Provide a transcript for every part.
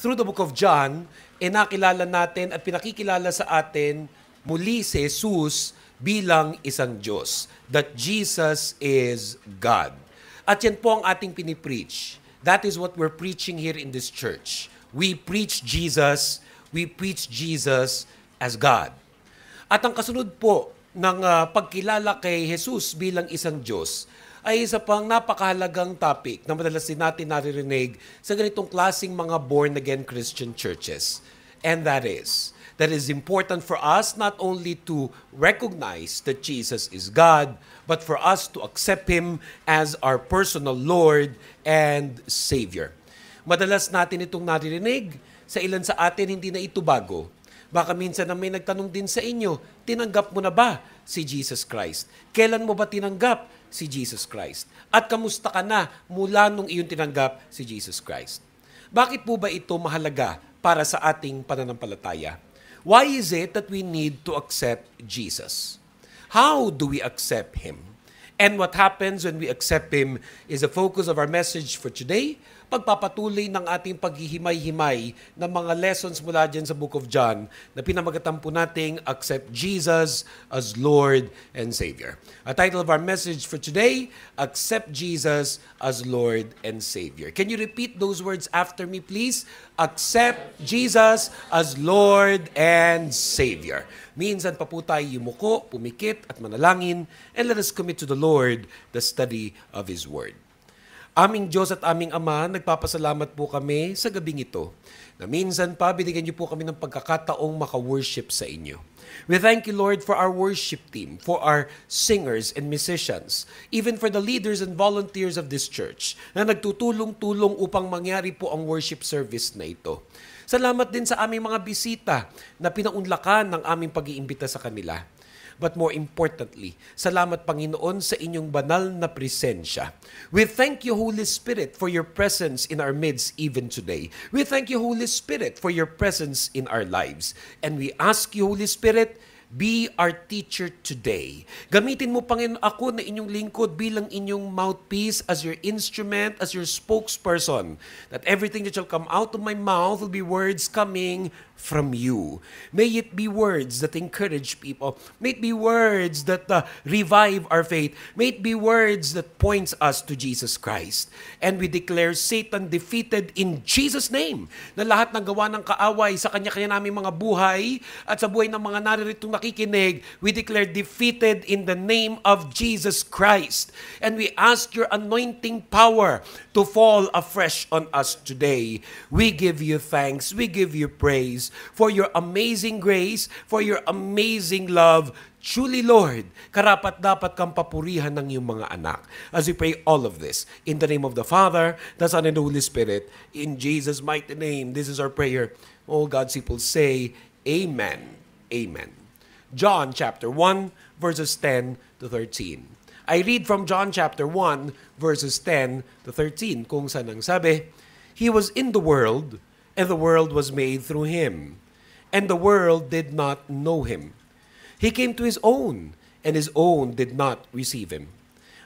through the book of John, eh nakilala natin at pinakikilala sa atin muli si Jesus bilang isang Diyos. That Jesus is God. At yan po ang ating pinipreach. That is what we're preaching here in this church. We preach Jesus, we preach Jesus as God. At ang kasunod po ng uh, pagkilala kay Jesus bilang isang Diyos ay isa pang napakahalagang topic na madalas din natin naririnig sa ganitong klasing mga born-again Christian churches. And that is, that is important for us not only to recognize that Jesus is God, but for us to accept Him as our personal Lord and Savior. Madalas natin itong naririnig, sa ilan sa atin hindi na ito bago. Baka minsan na may nagtanong din sa inyo, tinanggap mo na ba si Jesus Christ? Kailan mo ba tinanggap si Jesus Christ? At kamusta ka na mula nung iyon tinanggap si Jesus Christ? Bakit po ba ito mahalaga para sa ating pananampalataya? Why is it that we need to accept Jesus? How do we accept Him? And what happens when we accept Him is the focus of our message for today, pagpapatuloy ng ating paghihimay-himay ng mga lessons mula dyan sa Book of John na pinamagatang po nating Accept Jesus as Lord and Savior. A title of our message for today, Accept Jesus as Lord and Savior. Can you repeat those words after me, please? Accept Jesus as Lord and Savior. Minsan pa po tayo yumuko, pumikit at manalangin, and let us commit to the Lord the study of His Word. Aming Diyos at aming Ama, nagpapasalamat po kami sa gabing ito na minsan pa binigyan niyo po kami ng pagkakataong maka-worship sa inyo. We thank you, Lord, for our worship team, for our singers and musicians, even for the leaders and volunteers of this church na nagtutulong-tulong upang mangyari po ang worship service na ito. Salamat din sa aming mga bisita na pinaunlakan ng aming pag-iimbita sa kanila. But more importantly, salamat Panginoon sa inyong banal na presensya. We thank you, Holy Spirit, for your presence in our midst even today. We thank you, Holy Spirit, for your presence in our lives. And we ask you, Holy Spirit, Be our teacher today. Gamitin mo, Panginoon, ako na inyong lingkod bilang inyong mouthpiece, as your instrument, as your spokesperson. That everything that shall come out of my mouth will be words coming from you. May it be words that encourage people. May it be words that uh, revive our faith. May it be words that points us to Jesus Christ. And we declare Satan defeated in Jesus' name. Na lahat ng gawa ng kaaway sa kanya-kanya naming mga buhay at sa buhay ng mga naririto na pakikinig, we declare defeated in the name of Jesus Christ. And we ask your anointing power to fall afresh on us today. We give you thanks, we give you praise for your amazing grace, for your amazing love Truly, Lord, karapat dapat kang papurihan ng iyong mga anak. As we pray all of this, in the name of the Father, the Son, and the Holy Spirit, in Jesus' mighty name, this is our prayer. All God's people say, Amen. Amen. John chapter 1 verses 10 to 13. I read from John chapter 1 verses 10 to 13 kung saan ang sabi, He was in the world and the world was made through him and the world did not know him. He came to his own and his own did not receive him.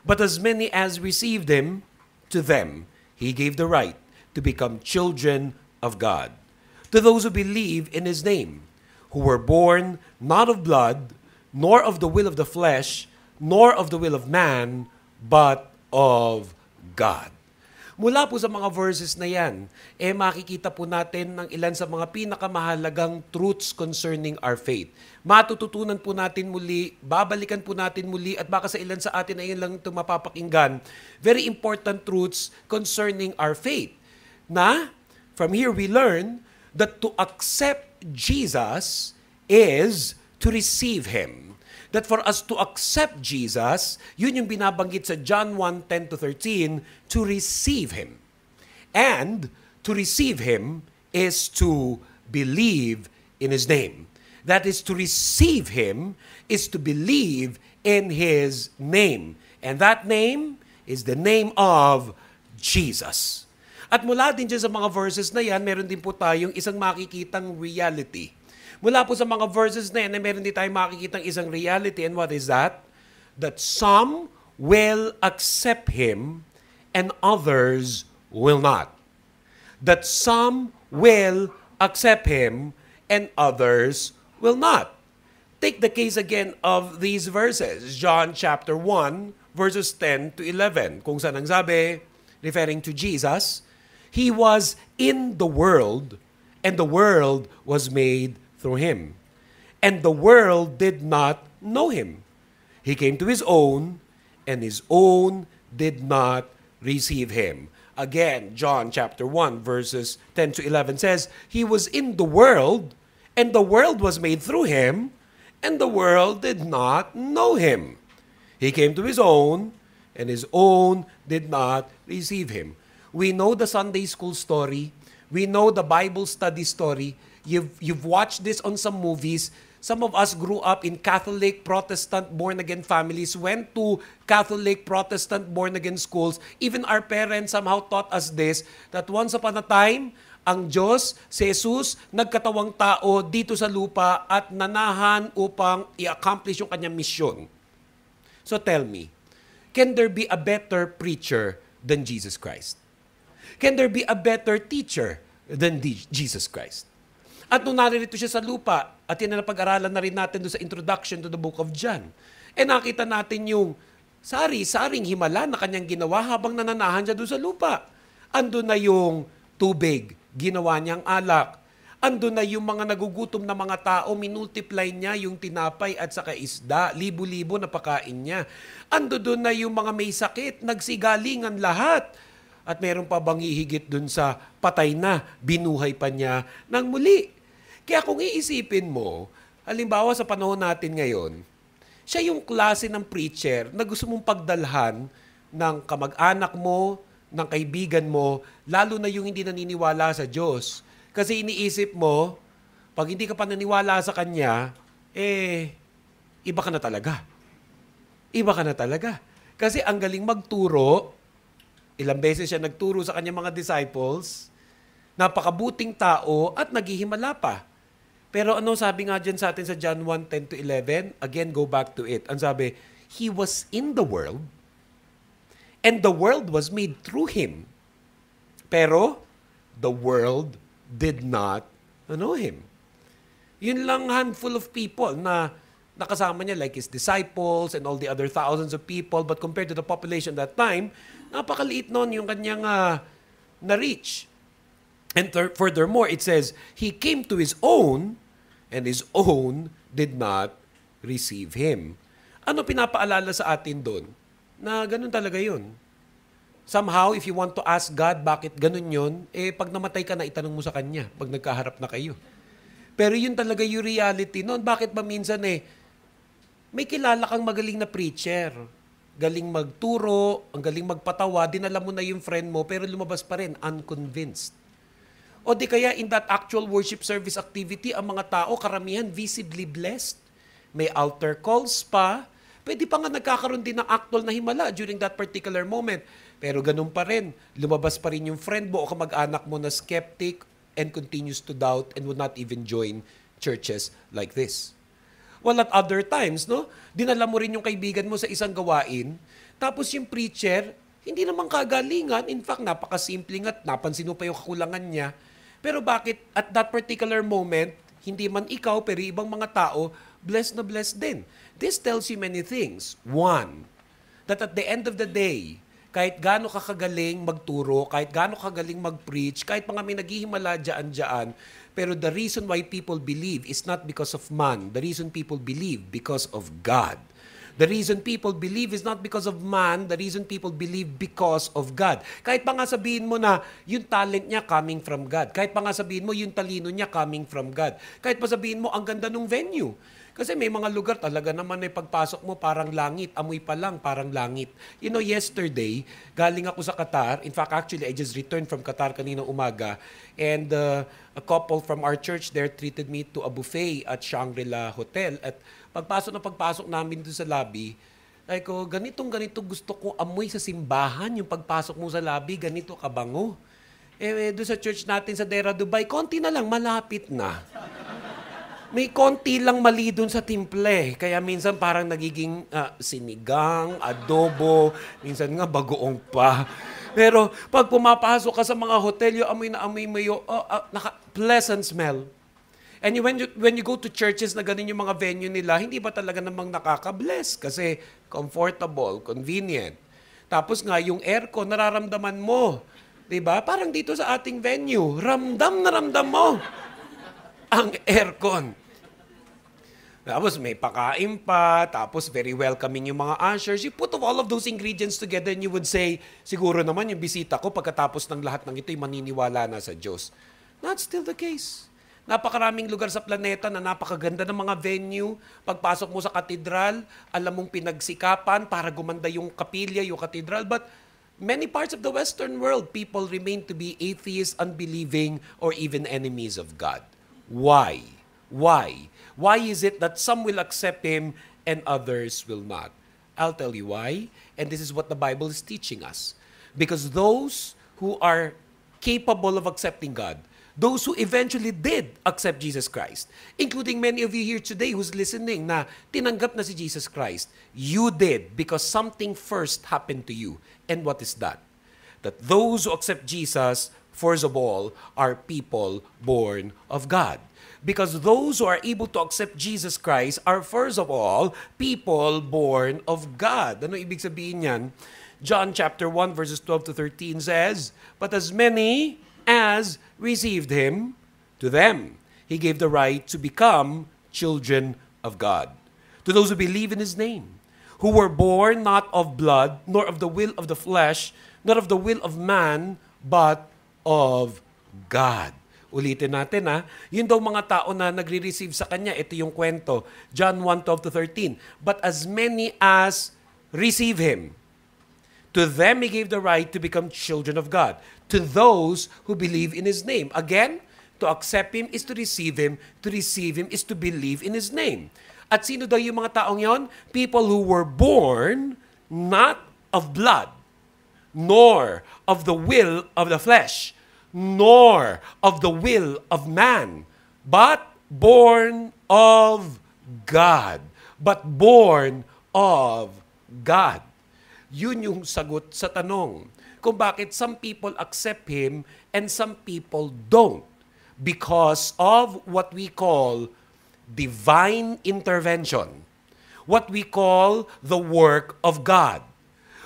But as many as received him, to them he gave the right to become children of God, to those who believe in his name who were born not of blood, nor of the will of the flesh, nor of the will of man, but of God. Mula po sa mga verses na yan, eh makikita po natin ng ilan sa mga pinakamahalagang truths concerning our faith. Matututunan po natin muli, babalikan po natin muli at baka sa ilan sa atin ay lang ito mapapakinggan. Very important truths concerning our faith. Na, from here we learn that to accept Jesus is to receive Him. That for us to accept Jesus, yun yung binabanggit sa John 1, 10 to 13, to receive Him. And to receive Him is to believe in His name. That is, to receive Him is to believe in His name. And that name is the name of Jesus. At mula din dyan sa mga verses na yan, meron din po tayong isang makikitang reality. Mula po sa mga verses na yan, na meron din tayong makikitang isang reality. And what is that? That some will accept Him and others will not. That some will accept Him and others will not. Take the case again of these verses. John chapter 1, verses 10 to 11, kung saan ang sabi, referring to Jesus, He was in the world, and the world was made through him. And the world did not know him. He came to his own, and his own did not receive him. Again, John chapter 1, verses 10 to 11 says, He was in the world, and the world was made through him, and the world did not know him. He came to his own, and his own did not receive him. We know the Sunday school story. We know the Bible study story. You've, you've watched this on some movies. Some of us grew up in Catholic, Protestant, born again families, went to Catholic, Protestant, born again schools. Even our parents somehow taught us this that once upon a time, ang Diyos, si Jesus, nagkatawang tao dito sa lupa at nanahan upang i-accomplish yung kanyang misyon. So tell me, can there be a better preacher than Jesus Christ? Can there be a better teacher than Jesus Christ? At nung naririto siya sa lupa, at yan na pag aralan na rin natin doon sa introduction to the book of John, eh nakita natin yung sari-saring himala na kanyang ginawa habang nananahan siya doon sa lupa. Ando na yung tubig, ginawa niyang alak. Ando na yung mga nagugutom na mga tao, minultiply niya yung tinapay at saka isda, libo-libo na pakain niya. Ando doon na yung mga may sakit, nagsigalingan lahat at meron pa bang ihigit dun sa patay na, binuhay pa niya ng muli. Kaya kung iisipin mo, halimbawa sa panahon natin ngayon, siya yung klase ng preacher na gusto mong pagdalhan ng kamag-anak mo, ng kaibigan mo, lalo na yung hindi naniniwala sa Diyos. Kasi iniisip mo, pag hindi ka pa naniniwala sa Kanya, eh, iba ka na talaga. Iba ka na talaga. Kasi ang galing magturo, Ilang beses siya nagturo sa kanyang mga disciples, napakabuting tao at naghihimala pa. Pero ano sabi nga dyan sa atin sa John 1, 10 to 11? Again, go back to it. Ang sabi, He was in the world, and the world was made through Him. Pero, the world did not know Him. Yun lang handful of people na nakasama niya, like His disciples and all the other thousands of people. But compared to the population that time, Napakaliit noon yung kanyang uh, na-reach. And furthermore, it says, He came to His own, and His own did not receive Him. Ano pinapaalala sa atin doon? Na ganun talaga yun. Somehow, if you want to ask God bakit ganun yun, eh pag namatay ka na, itanong mo sa Kanya pag nagkaharap na kayo. Pero yun talaga yung reality noon. Bakit ba minsan eh, may kilala kang magaling na preacher galing magturo, ang galing magpatawa, dinala mo na yung friend mo, pero lumabas pa rin, unconvinced. O di kaya in that actual worship service activity, ang mga tao karamihan visibly blessed. May altar calls pa. Pwede pa nga nagkakaroon din ng actual na himala during that particular moment. Pero ganun pa rin, lumabas pa rin yung friend mo o kamag-anak mo na skeptic and continues to doubt and would not even join churches like this. Well, at other times, no? Dinala mo rin yung kaibigan mo sa isang gawain. Tapos yung preacher, hindi naman kagalingan. In fact, napakasimple at napansin mo pa yung kakulangan niya. Pero bakit at that particular moment, hindi man ikaw, pero ibang mga tao, blessed na blessed din. This tells you many things. One, that at the end of the day, kahit gaano ka kagaling magturo, kahit gaano kagaling mag-preach, kahit mga may naghihimala dyan-dyan, pero the reason why people believe is not because of man. The reason people believe because of God. The reason people believe is not because of man. The reason people believe because of God. Kahit pa nga sabihin mo na yung talent niya coming from God. Kahit pa nga sabihin mo yung talino niya coming from God. Kahit pa sabihin mo ang ganda ng venue. Kasi may mga lugar talaga naman na pagpasok mo parang langit, amoy pa lang parang langit. You know, yesterday, galing ako sa Qatar. In fact, actually, I just returned from Qatar kanina umaga. And uh, a couple from our church there treated me to a buffet at Shangri-La Hotel. At pagpasok na pagpasok namin doon sa lobby, ay ko, ganitong ganito gusto ko amoy sa simbahan, yung pagpasok mo sa lobby, ganito kabango. Eh, eh doon sa church natin sa Dera Dubai, konti na lang, malapit na may konti lang mali dun sa timple. Eh. Kaya minsan parang nagiging uh, sinigang, adobo, minsan nga bagoong pa. Pero pag pumapasok ka sa mga hotel, yung amoy na amoy mo yung uh, uh, naka, pleasant smell. And when you, when you go to churches na ganun yung mga venue nila, hindi ba talaga namang nakaka-bless? Kasi comfortable, convenient. Tapos nga, yung aircon, nararamdaman mo. ba diba? Parang dito sa ating venue, ramdam na ramdam mo ang aircon. Tapos may pakain pa, tapos very welcoming yung mga ushers. You put all of those ingredients together and you would say, siguro naman yung bisita ko pagkatapos ng lahat ng ito ay maniniwala na sa Diyos. Not still the case. Napakaraming lugar sa planeta na napakaganda ng mga venue. Pagpasok mo sa katedral, alam mong pinagsikapan para gumanda yung kapilya, yung katedral. But many parts of the Western world, people remain to be atheists, unbelieving, or even enemies of God. Why? Why? Why is it that some will accept him and others will not? I'll tell you why. And this is what the Bible is teaching us. Because those who are capable of accepting God, those who eventually did accept Jesus Christ, including many of you here today who's listening na tinanggap na si Jesus Christ, you did because something first happened to you. And what is that? That those who accept Jesus first of all, are people born of God. Because those who are able to accept Jesus Christ are first of all, people born of God. Ano ibig sabihin yan? John chapter 1 verses 12 to 13 says, But as many as received him, to them he gave the right to become children of God. To those who believe in his name, who were born not of blood, nor of the will of the flesh, not of the will of man, but of God. Ulitin natin ha. Yun daw mga tao na nagre-receive sa kanya, ito yung kwento. John 1:12-13. But as many as receive him, to them he gave the right to become children of God, to those who believe in his name. Again, to accept him is to receive him, to receive him is to believe in his name. At sino daw yung mga taong yon? People who were born not of blood, nor of the will of the flesh, nor of the will of man, but born of God. But born of God. Yun yung sagot sa tanong kung bakit some people accept Him and some people don't. Because of what we call divine intervention. What we call the work of God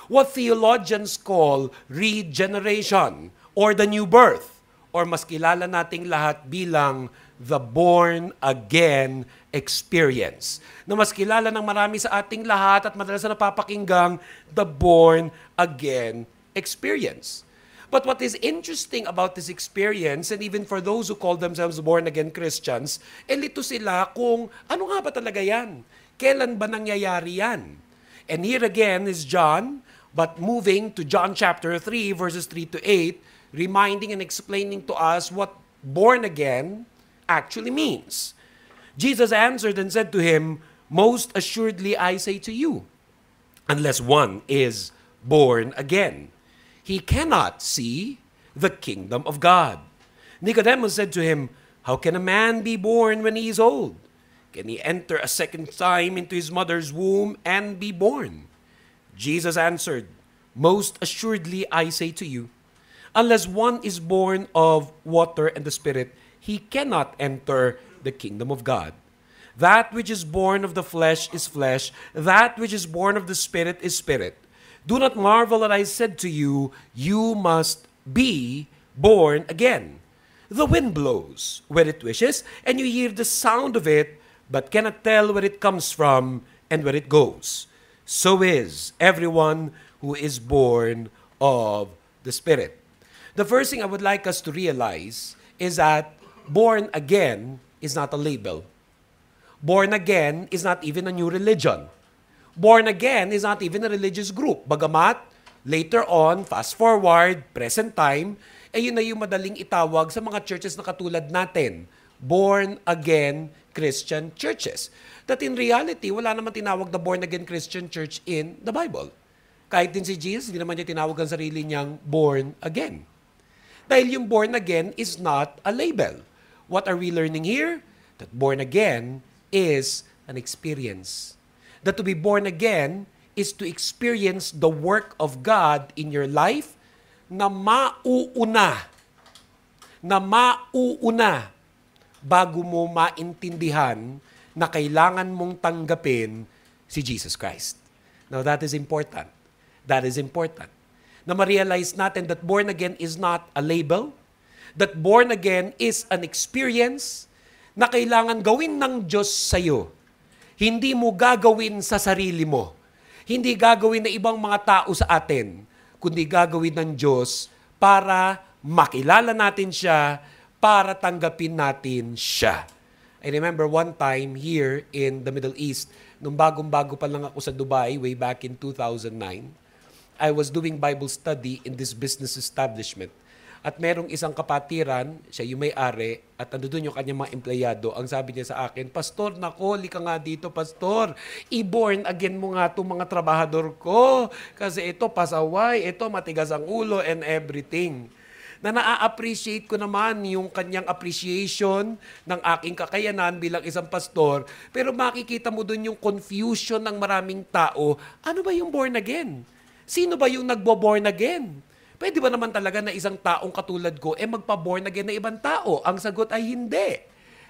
what theologians call regeneration or the new birth or mas kilala nating lahat bilang the born again experience. Na mas kilala ng marami sa ating lahat at madalas na napapakinggang the born again experience. But what is interesting about this experience, and even for those who call themselves born-again Christians, elito eh, sila kung ano nga ba talaga yan? Kailan ba nangyayari yan? And here again is John But moving to John chapter 3, verses 3 to 8, reminding and explaining to us what born again actually means. Jesus answered and said to him, Most assuredly I say to you, unless one is born again, he cannot see the kingdom of God. Nicodemus said to him, How can a man be born when he is old? Can he enter a second time into his mother's womb and be born? Jesus answered, Most assuredly I say to you, unless one is born of water and the Spirit, he cannot enter the kingdom of God. That which is born of the flesh is flesh, that which is born of the Spirit is spirit. Do not marvel that I said to you, You must be born again. The wind blows where it wishes, and you hear the sound of it, but cannot tell where it comes from and where it goes. so is everyone who is born of the Spirit. The first thing I would like us to realize is that born again is not a label. Born again is not even a new religion. Born again is not even a religious group. Bagamat, later on, fast forward, present time, eh yun na yung madaling itawag sa mga churches na katulad natin. Born again Christian churches that in reality, wala naman tinawag the born-again Christian church in the Bible. Kahit din si Jesus, hindi naman niya tinawag ang sarili niyang born again. Dahil yung born again is not a label. What are we learning here? That born again is an experience. That to be born again is to experience the work of God in your life na mauuna, na mauuna bago mo maintindihan na kailangan mong tanggapin si Jesus Christ. Now that is important. That is important. Na ma-realize natin that born again is not a label, that born again is an experience na kailangan gawin ng Diyos sa'yo. Hindi mo gagawin sa sarili mo. Hindi gagawin na ibang mga tao sa atin, kundi gagawin ng Diyos para makilala natin siya, para tanggapin natin siya. I remember one time here in the Middle East, nung bagong-bago pa lang ako sa Dubai way back in 2009, I was doing Bible study in this business establishment. At merong isang kapatiran, siya yung may-ari, at ando doon yung kanyang mga empleyado. Ang sabi niya sa akin, Pastor, nako, lika nga dito, Pastor. I-born again mo nga itong mga trabahador ko. Kasi ito, pasaway, ito, matigas ang ulo, and everything na naa-appreciate ko naman yung kanyang appreciation ng aking kakayanan bilang isang pastor. Pero makikita mo dun yung confusion ng maraming tao. Ano ba yung born again? Sino ba yung nagbo-born again? Pwede ba naman talaga na isang taong katulad ko eh magpa-born again na ibang tao? Ang sagot ay hindi.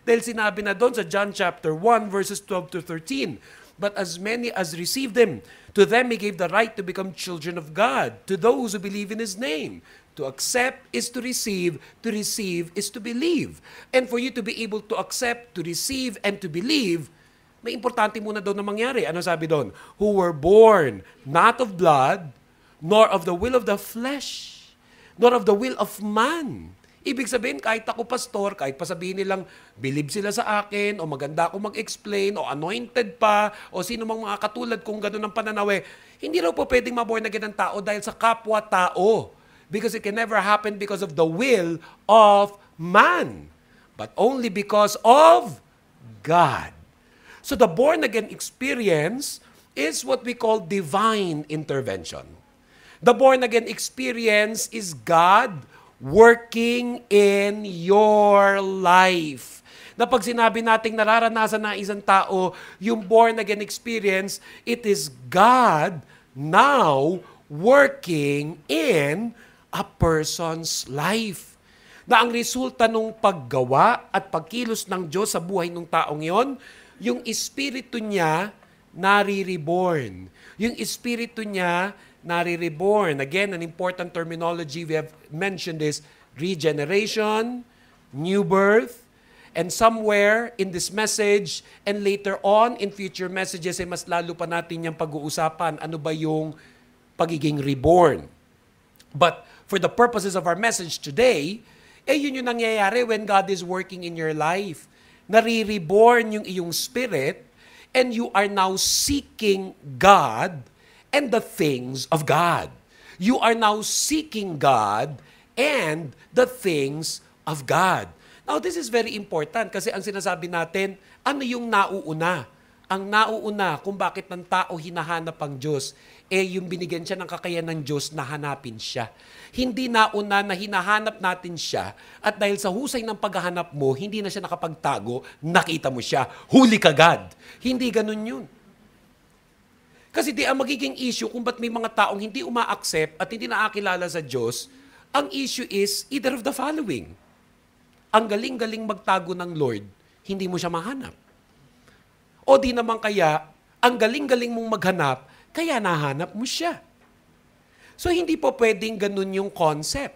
Dahil sinabi na doon sa John chapter 1 verses 12 to 13, But as many as received Him, to them He gave the right to become children of God, to those who believe in His name, To accept is to receive, to receive is to believe. And for you to be able to accept, to receive, and to believe, may importante muna daw na mangyari. Ano sabi doon? Who were born not of blood, nor of the will of the flesh, nor of the will of man. Ibig sabihin, kahit ako pastor, kahit pa sabihin nilang believe sila sa akin, o maganda ako mag-explain, o anointed pa, o sino mang mga katulad kung ganun ang pananaw eh, hindi raw po pwedeng maborn again ng tao dahil sa kapwa-tao because it can never happen because of the will of man, but only because of God. So the born again experience is what we call divine intervention. The born again experience is God working in your life. Na pag sinabi nating nararanasan na isang tao yung born again experience, it is God now working in a person's life. Na ang resulta ng paggawa at pagkilos ng Diyos sa buhay ng taong yon, yung espiritu niya nare-reborn. Yung espiritu niya nare-reborn. Again, an important terminology, we have mentioned is regeneration, new birth, And somewhere in this message and later on in future messages ay mas lalo pa natin yung pag-uusapan ano ba yung pagiging reborn. But for the purposes of our message today, eh yun yung nangyayari when God is working in your life. Nare-reborn yung iyong spirit and you are now seeking God and the things of God. You are now seeking God and the things of God. Now, this is very important kasi ang sinasabi natin, ano yung nauuna? Ang nauuna kung bakit ng tao hinahanap ang Diyos eh yung binigyan siya ng kakayahan ng Diyos na hanapin siya. Hindi nauna na hinahanap natin siya at dahil sa husay ng paghahanap mo, hindi na siya nakapagtago, nakita mo siya, huli ka God. Hindi ganun yun. Kasi di ang magiging issue kung ba't may mga taong hindi uma-accept at hindi naakilala sa Diyos, ang issue is either of the following. Ang galing-galing magtago ng Lord, hindi mo siya mahanap. O di naman kaya, ang galing-galing mong maghanap, kaya nahanap mo siya. So hindi po pwedeng ganun yung concept.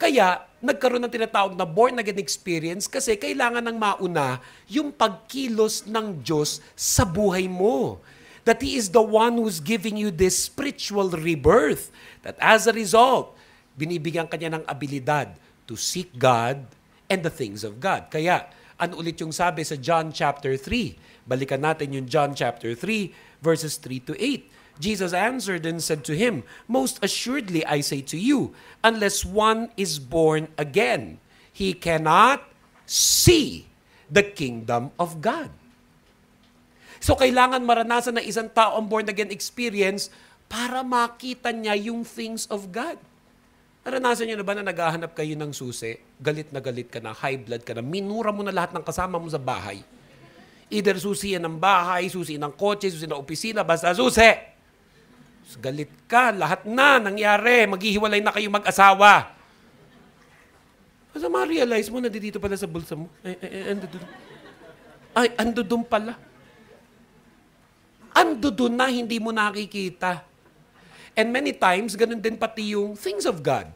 Kaya nagkaroon ng tinatawag na born again experience kasi kailangan ng mauna yung pagkilos ng Diyos sa buhay mo. That He is the one who's giving you this spiritual rebirth. That as a result, binibigyan kanya ng abilidad to seek God and the things of God. Kaya, ano ulit yung sabi sa John chapter 3, Balikan natin yung John chapter 3 verses 3 to 8. Jesus answered and said to him, Most assuredly I say to you, unless one is born again, he cannot see the kingdom of God. So kailangan maranasan na isang tao ang born again experience para makita niya yung things of God. Naranasan niyo na ba na naghahanap kayo ng susi? Galit na galit ka na, high blood ka na, minura mo na lahat ng kasama mo sa bahay Either susi yan ng bahay, susi ng kotse, susi ng opisina, basta susi. galit ka, lahat na nangyari, maghihiwalay na kayo mag-asawa. Basta ma-realize mo, na dito pala sa bulsa mo. Ay, ay, ay, ando doon. Ay, ando doon pala. Ando doon na, hindi mo nakikita. And many times, ganun din pati yung things of God.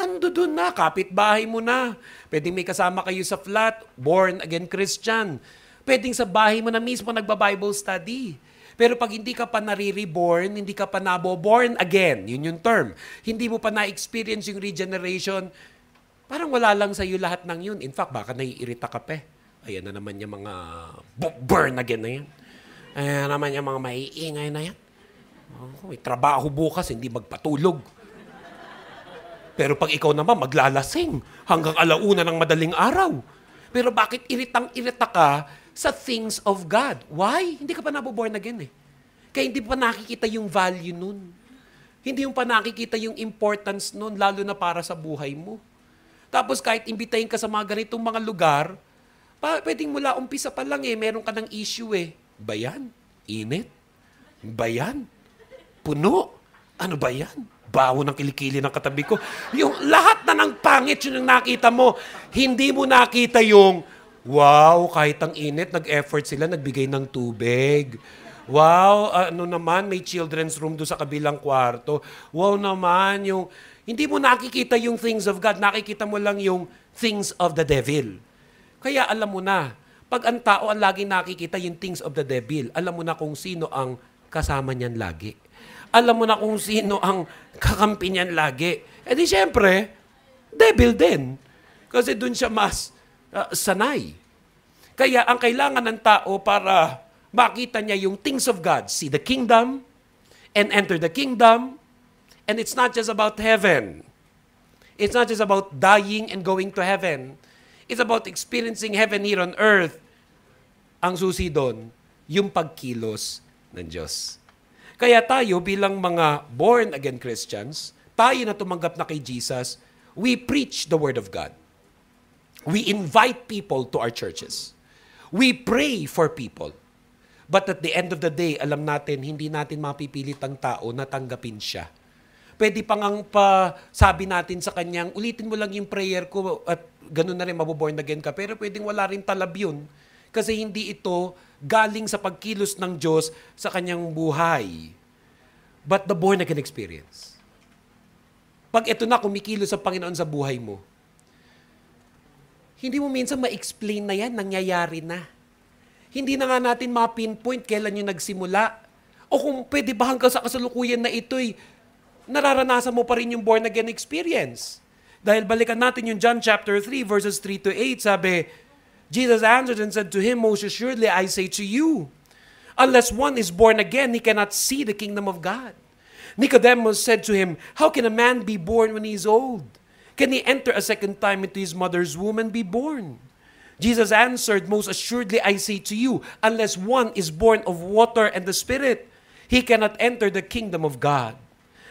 Ando doon na, kapitbahay mo na. Pwede may kasama kayo sa flat, born again Christian. Pwedeng sa bahay mo na mismo nagba-Bible study. Pero pag hindi ka pa nare-reborn, hindi ka pa nabo-born again, yun yung term, hindi mo pa na-experience yung regeneration, parang wala lang sa'yo lahat ng yun. In fact, baka naiirita ka pa eh. Ayan na naman yung mga burn again na yan. Ayan na naman yung mga maiingay na yan. Oh, may trabaho bukas, hindi magpatulog. Pero pag ikaw naman, maglalasing hanggang alauna ng madaling araw. Pero bakit iritang-irita ka sa things of God. Why? Hindi ka pa naboborn again eh. Kaya hindi pa nakikita yung value nun. Hindi yung pa nakikita yung importance nun, lalo na para sa buhay mo. Tapos kahit imbitahin ka sa mga ganitong mga lugar, pa, pwedeng mula umpisa pa lang eh, meron ka ng issue eh. Bayan? Init? Bayan? Puno? Ano ba yan? Bawo ng kilikili ng katabi ko. Yung lahat na ng pangit yung nakita mo, hindi mo nakita yung Wow, kahit ang init, nag-effort sila, nagbigay ng tubig. Wow, ano naman, may children's room do sa kabilang kwarto. Wow naman, yung, hindi mo nakikita yung things of God, nakikita mo lang yung things of the devil. Kaya alam mo na, pag ang tao ang lagi nakikita yung things of the devil, alam mo na kung sino ang kasama niyan lagi. Alam mo na kung sino ang kakampi niyan lagi. E di syempre, devil din. Kasi dun siya mas uh, sanay. Kaya ang kailangan ng tao para makita niya yung things of God, see the kingdom and enter the kingdom. And it's not just about heaven. It's not just about dying and going to heaven. It's about experiencing heaven here on earth. Ang susi doon, yung pagkilos ng Diyos. Kaya tayo bilang mga born-again Christians, tayo na tumanggap na kay Jesus, we preach the Word of God. We invite people to our churches. We pray for people. But at the end of the day, alam natin, hindi natin mapipilit ang tao na tanggapin siya. Pwede pa ngang pa sabi natin sa kanyang, ulitin mo lang yung prayer ko at ganun na rin maboborn again ka. Pero pwedeng wala rin talab yun. Kasi hindi ito galing sa pagkilos ng Diyos sa kanyang buhay. But the born again experience. Pag ito na kumikilos sa Panginoon sa buhay mo, hindi mo minsan ma-explain na yan, nangyayari na. Hindi na nga natin ma-pinpoint kailan yung nagsimula. O kung pwede ba hanggang sa kasalukuyan na ito'y nararanasan mo pa rin yung born again experience. Dahil balikan natin yung John chapter 3 verses 3 to 8, sabi, Jesus answered and said to him, Most assuredly I say to you, unless one is born again, he cannot see the kingdom of God. Nicodemus said to him, How can a man be born when he is old? Can he enter a second time into his mother's womb and be born? Jesus answered, Most assuredly I say to you, unless one is born of water and the Spirit, he cannot enter the kingdom of God.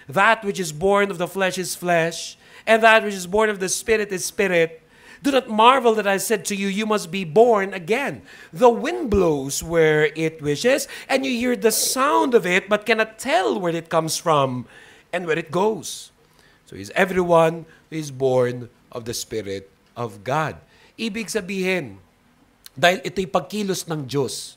That which is born of the flesh is flesh, and that which is born of the Spirit is spirit. Do not marvel that I said to you, You must be born again. The wind blows where it wishes, and you hear the sound of it, but cannot tell where it comes from and where it goes. So is everyone is born of the Spirit of God. Ibig sabihin, dahil ito'y pagkilos ng Diyos,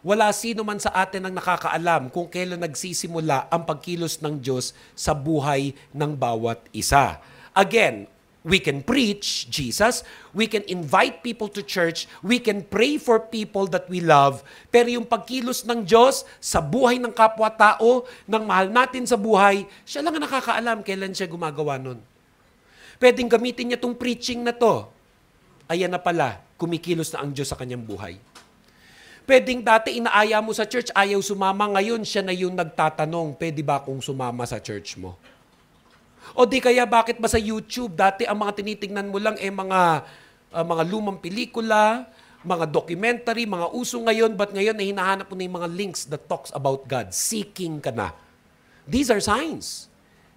wala sino man sa atin ang nakakaalam kung kailan nagsisimula ang pagkilos ng Diyos sa buhay ng bawat isa. Again, we can preach Jesus, we can invite people to church, we can pray for people that we love, pero yung pagkilos ng Diyos sa buhay ng kapwa-tao, ng mahal natin sa buhay, siya lang ang nakakaalam kailan siya gumagawa nun. Pwedeng gamitin niya tong preaching na to. Ayan na pala, kumikilos na ang Diyos sa kanyang buhay. Pwedeng dati inaaya mo sa church, ayaw sumama. Ngayon, siya na yung nagtatanong, pwede ba akong sumama sa church mo? O di kaya bakit ba sa YouTube, dati ang mga tinitingnan mo lang eh mga, uh, mga lumang pelikula, mga documentary, mga uso ngayon, but ngayon na eh, hinahanap mo na yung mga links that talks about God. Seeking ka na. These are signs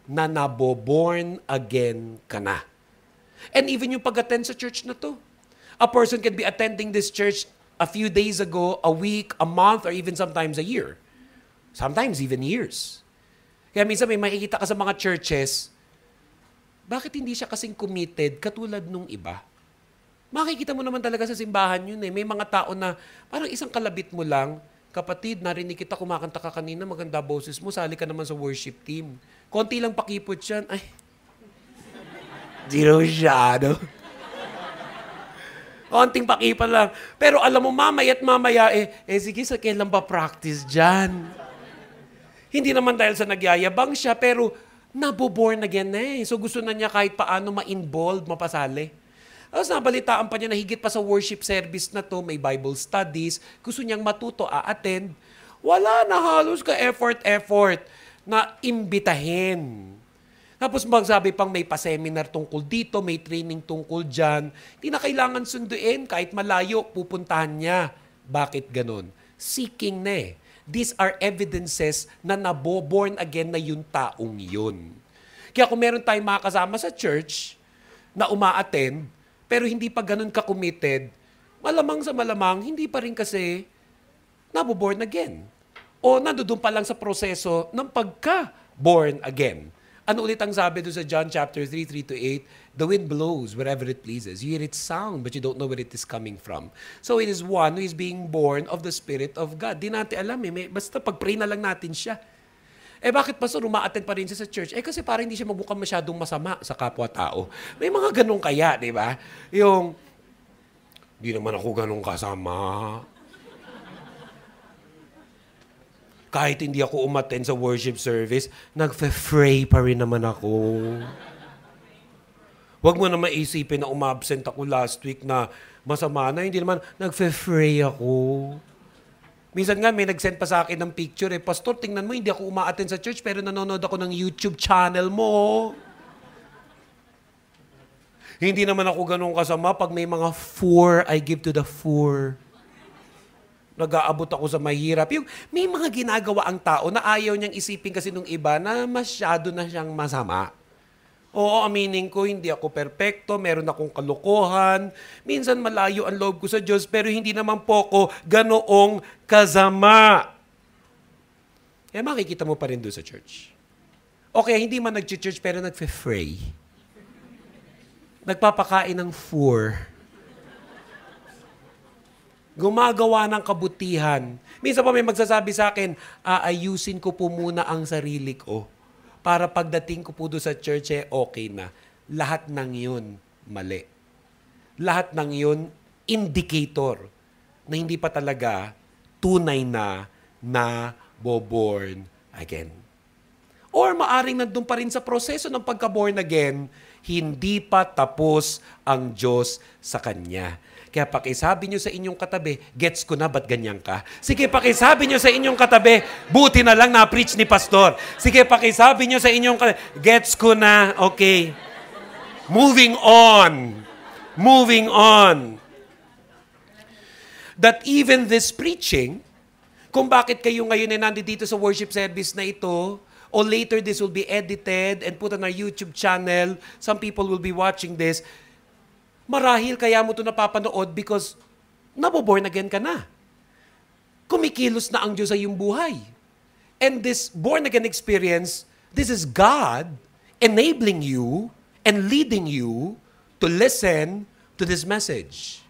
na naboborn again ka na. And even yung pag-attend sa church na to. A person can be attending this church a few days ago, a week, a month, or even sometimes a year. Sometimes even years. Kaya minsan may makikita ka sa mga churches, bakit hindi siya kasing committed katulad nung iba? Makikita mo naman talaga sa simbahan yun eh. May mga tao na parang isang kalabit mo lang, kapatid, narinig kita kumakanta ka kanina, maganda boses mo, sali ka naman sa worship team Konti lang pakipot yan. Ay, zero siya, ano? Konting pakipa lang. Pero alam mo, mamaya at mamaya, eh, eh sige, sa kailan ba practice dyan? Hindi naman dahil sa nagyayabang siya, pero naboborn again na eh. So gusto na niya kahit paano ma-involve, mapasali. Tapos nabalitaan pa niya na higit pa sa worship service na to, may Bible studies, gusto niyang matuto, a-attend. Wala na halos ka effort-effort na imbitahin. Tapos magsabi pang may pa-seminar tungkol dito, may training tungkol dyan. Hindi na kailangan sunduin, kahit malayo, pupuntahan niya. Bakit ganun? Seeking na eh. These are evidences na naboborn again na yung taong yun. Kaya kung meron tayong mga kasama sa church na umaattend, pero hindi pa ganun ka-committed, malamang sa malamang, hindi pa rin kasi naboborn again o nandoon pa lang sa proseso ng pagka-born again. Ano ulit ang sabi doon sa John chapter 3, 3 to 8? The wind blows wherever it pleases. You hear its sound, but you don't know where it is coming from. So it is one who is being born of the Spirit of God. Di natin alam eh. May, basta pag-pray na lang natin siya. Eh bakit pa so rumaattend pa rin siya sa church? Eh kasi para hindi siya magbukang masyadong masama sa kapwa-tao. May mga ganun kaya, di ba? Yung, di naman ako ganun kasama. kahit hindi ako umaten sa worship service, nagfe-fray pa rin naman ako. Huwag mo na isipin na umabsent ako last week na masama na. Hindi naman, nagfe-fray ako. Minsan nga, may nag-send pa sa akin ng picture eh. Pastor, tingnan mo, hindi ako umaaten sa church pero nanonood ako ng YouTube channel mo. Hindi naman ako ganun kasama. Pag may mga four, I give to the four nag-aabot ako sa mahirap. Yung, may mga ginagawa ang tao na ayaw niyang isipin kasi nung iba na masyado na siyang masama. Oo, aminin ko, hindi ako perpekto, meron akong kalokohan, minsan malayo ang loob ko sa Diyos, pero hindi naman po ko ganoong kasama. Eh, makikita mo pa rin doon sa church. Okay, hindi man nag-church, pero nagfe-fray. Nagpapakain ng four gumagawa ng kabutihan. Minsan pa may magsasabi sa akin, aayusin ko po muna ang sarili ko para pagdating ko po doon sa church, eh, okay na. Lahat ng yun, mali. Lahat ng yun, indicator na hindi pa talaga tunay na na bo again. Or maaring nandun pa rin sa proseso ng pagka-born again, hindi pa tapos ang Diyos sa Kanya kaya pakisabi nyo sa inyong katabi, gets ko na ba't ganyan ka? Sige, pakisabi nyo sa inyong katabi, buti na lang na-preach ni pastor. Sige, pakisabi nyo sa inyong katabi, gets ko na, okay. Moving on. Moving on. That even this preaching, kung bakit kayo ngayon ay nandito sa worship service na ito, or later this will be edited and put on our YouTube channel, some people will be watching this, Marahil kaya mo ito napapanood because naboborn again ka na. Kumikilos na ang Diyos sa iyong buhay. And this born again experience, this is God enabling you and leading you to listen to this message.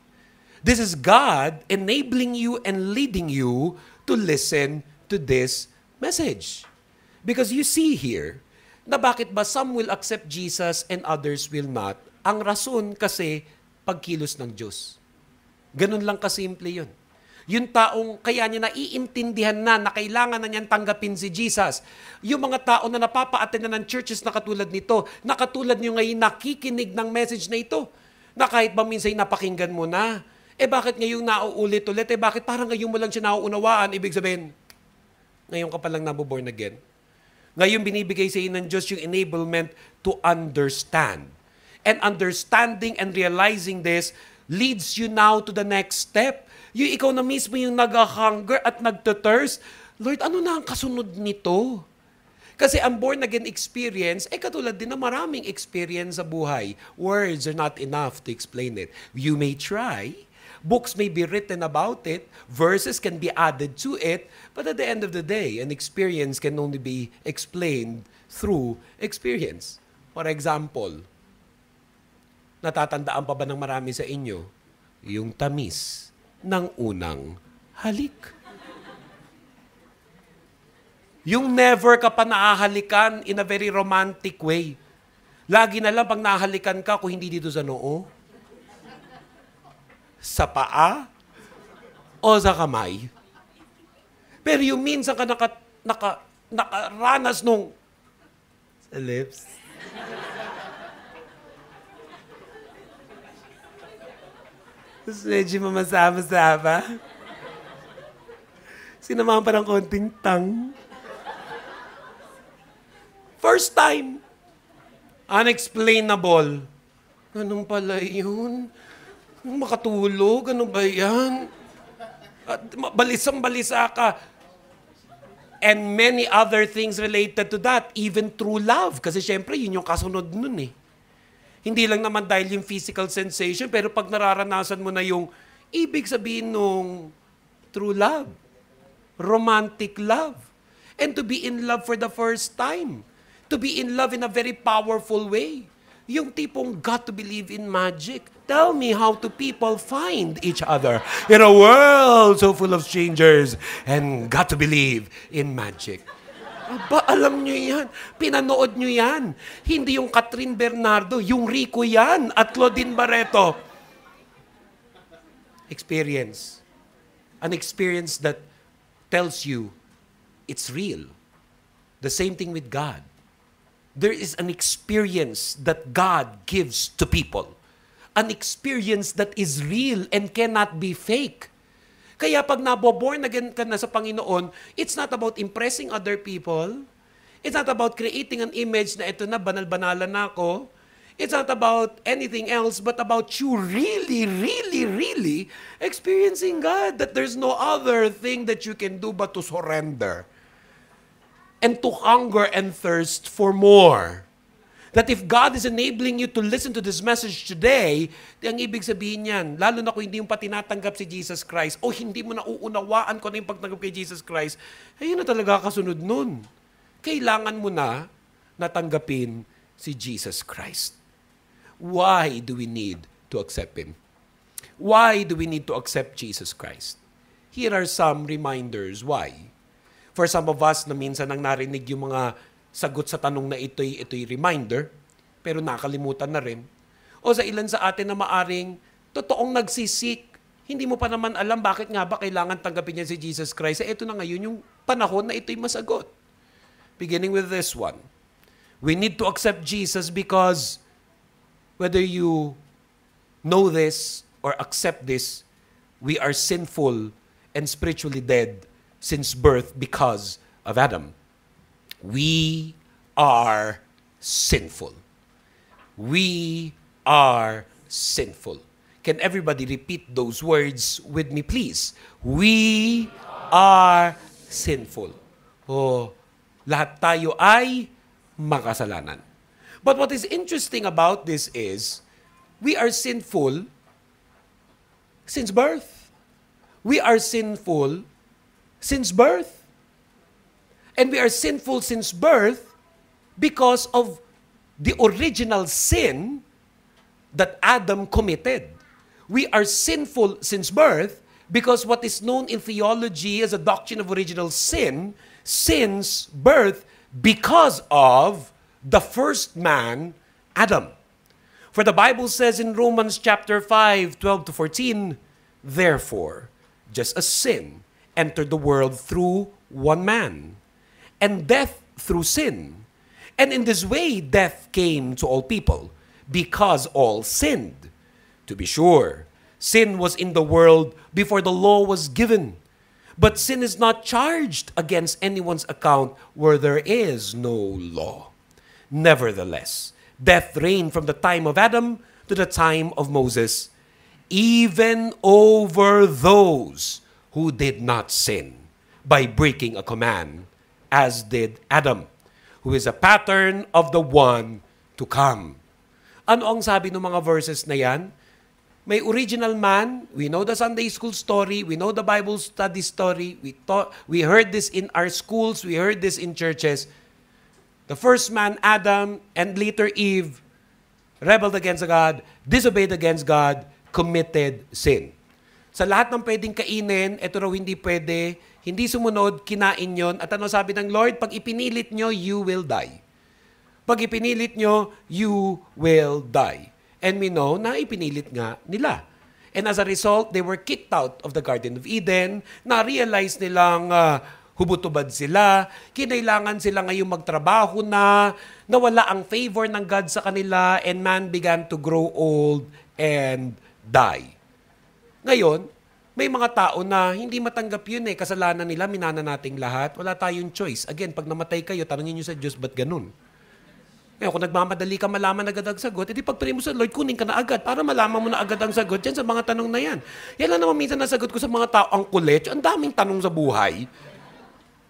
This is God enabling you and leading you to listen to this message. Because you see here na bakit ba some will accept Jesus and others will not ang rason kasi, pagkilos ng Diyos. Ganun lang kasimple yun. Yung taong kaya niya naiintindihan na na kailangan na niyang tanggapin si Jesus. Yung mga tao na napapaatin na ng churches na katulad nito, na katulad niyo ngayon nakikinig ng message na ito, na kahit ba minsan napakinggan mo na, eh bakit ngayong nauulit-ulit? Eh bakit parang ngayon mo lang siya nauunawaan? Ibig sabihin, ngayon ka palang nabuborn again. Ngayon binibigay sa inyo ng Diyos yung enablement to understand. And understanding and realizing this leads you now to the next step. Yung ikaw na mismo yung nag-hunger at nagtuthirst, Lord, ano na ang kasunod nito? Kasi ang born-again experience, eh katulad din na maraming experience sa buhay. Words are not enough to explain it. You may try, books may be written about it, verses can be added to it, but at the end of the day, an experience can only be explained through experience. For example, natatandaan pa ba ng marami sa inyo? Yung tamis ng unang halik. Yung never ka pa naahalikan in a very romantic way. Lagi na lang pag nahalikan ka kung hindi dito sa noo, sa paa, o sa kamay. Pero yung minsan ka naka, naka, nakaranas nung lips. Tapos medyo mamasama-sama. Sinamahan pa ng konting tang. First time. Unexplainable. Ganun pala yun. Makatulog, ano ba yan? At balisang-balisa ka. And many other things related to that, even true love. Kasi syempre, yun yung kasunod nun eh. Hindi lang naman dahil yung physical sensation, pero pag nararanasan mo na yung ibig sabihin nung true love, romantic love, and to be in love for the first time, to be in love in a very powerful way. Yung tipong got to believe in magic. Tell me how do people find each other in a world so full of strangers and got to believe in magic. Aba, alam nyo yan. Pinanood nyo yan. Hindi yung Catherine Bernardo, yung Rico yan at Claudine Barreto. Experience. An experience that tells you it's real. The same thing with God. There is an experience that God gives to people. An experience that is real and cannot be fake. Kaya pag naboborn again ka na sa Panginoon, it's not about impressing other people. It's not about creating an image na ito na banal-banalan na ako. It's not about anything else, but about you really, really, really experiencing God. That there's no other thing that you can do but to surrender and to hunger and thirst for more. That if God is enabling you to listen to this message today, ang ibig sabihin niyan, lalo na kung hindi mo pa tinatanggap si Jesus Christ o hindi mo nauunawaan ko ano na yung pagtanggap kay Jesus Christ, ayun na talaga kasunod nun. Kailangan mo na natanggapin si Jesus Christ. Why do we need to accept Him? Why do we need to accept Jesus Christ? Here are some reminders why. For some of us na minsan nang narinig yung mga sagot sa tanong na ito'y, ito'y reminder, pero nakalimutan na rin. O sa ilan sa atin na maaring totoong nagsisik, hindi mo pa naman alam bakit nga ba kailangan tanggapin niya si Jesus Christ. Eh, ito na ngayon yung panahon na ito'y masagot. Beginning with this one. We need to accept Jesus because whether you know this or accept this, we are sinful and spiritually dead since birth because of Adam. We are sinful. We are sinful. Can everybody repeat those words with me, please? We are sinful. Oh, lahat tayo ay makasalanan. But what is interesting about this is, we are sinful since birth. We are sinful since birth. And we are sinful since birth because of the original sin that Adam committed. We are sinful since birth because what is known in theology as a doctrine of original sin, since birth because of the first man, Adam. For the Bible says in Romans chapter 5, 12 to 14, Therefore, just as sin entered the world through one man, and death through sin. And in this way, death came to all people, because all sinned. To be sure, sin was in the world before the law was given, but sin is not charged against anyone's account where there is no law. Nevertheless, death reigned from the time of Adam to the time of Moses, even over those who did not sin by breaking a command as did Adam, who is a pattern of the one to come. Ano ang sabi ng mga verses na yan? May original man, we know the Sunday school story, we know the Bible study story, we, taught, we heard this in our schools, we heard this in churches. The first man, Adam, and later Eve, rebelled against God, disobeyed against God, committed sin. Sa lahat ng pwedeng kainin, ito raw hindi pwede hindi sumunod, kinain yon. At ano sabi ng Lord? Pag ipinilit nyo, you will die. Pag ipinilit nyo, you will die. And we know na ipinilit nga nila. And as a result, they were kicked out of the Garden of Eden. Na-realize nilang uh, hubutubad sila, kinailangan sila ngayon magtrabaho na, nawala ang favor ng God sa kanila, and man began to grow old and die. Ngayon, may mga tao na hindi matanggap yun eh. Kasalanan nila, minana nating lahat. Wala tayong choice. Again, pag namatay kayo, tanongin nyo sa Diyos, ba't ganun? Ngayon, eh, kung nagmamadali ka malaman agad ang sagot, edi eh, pag mo sa Lord, kunin ka na agad para malaman mo na agad ang sagot dyan sa mga tanong na yan. Yan lang naman minsan nasagot ko sa mga tao, ang kulit, ang daming tanong sa buhay.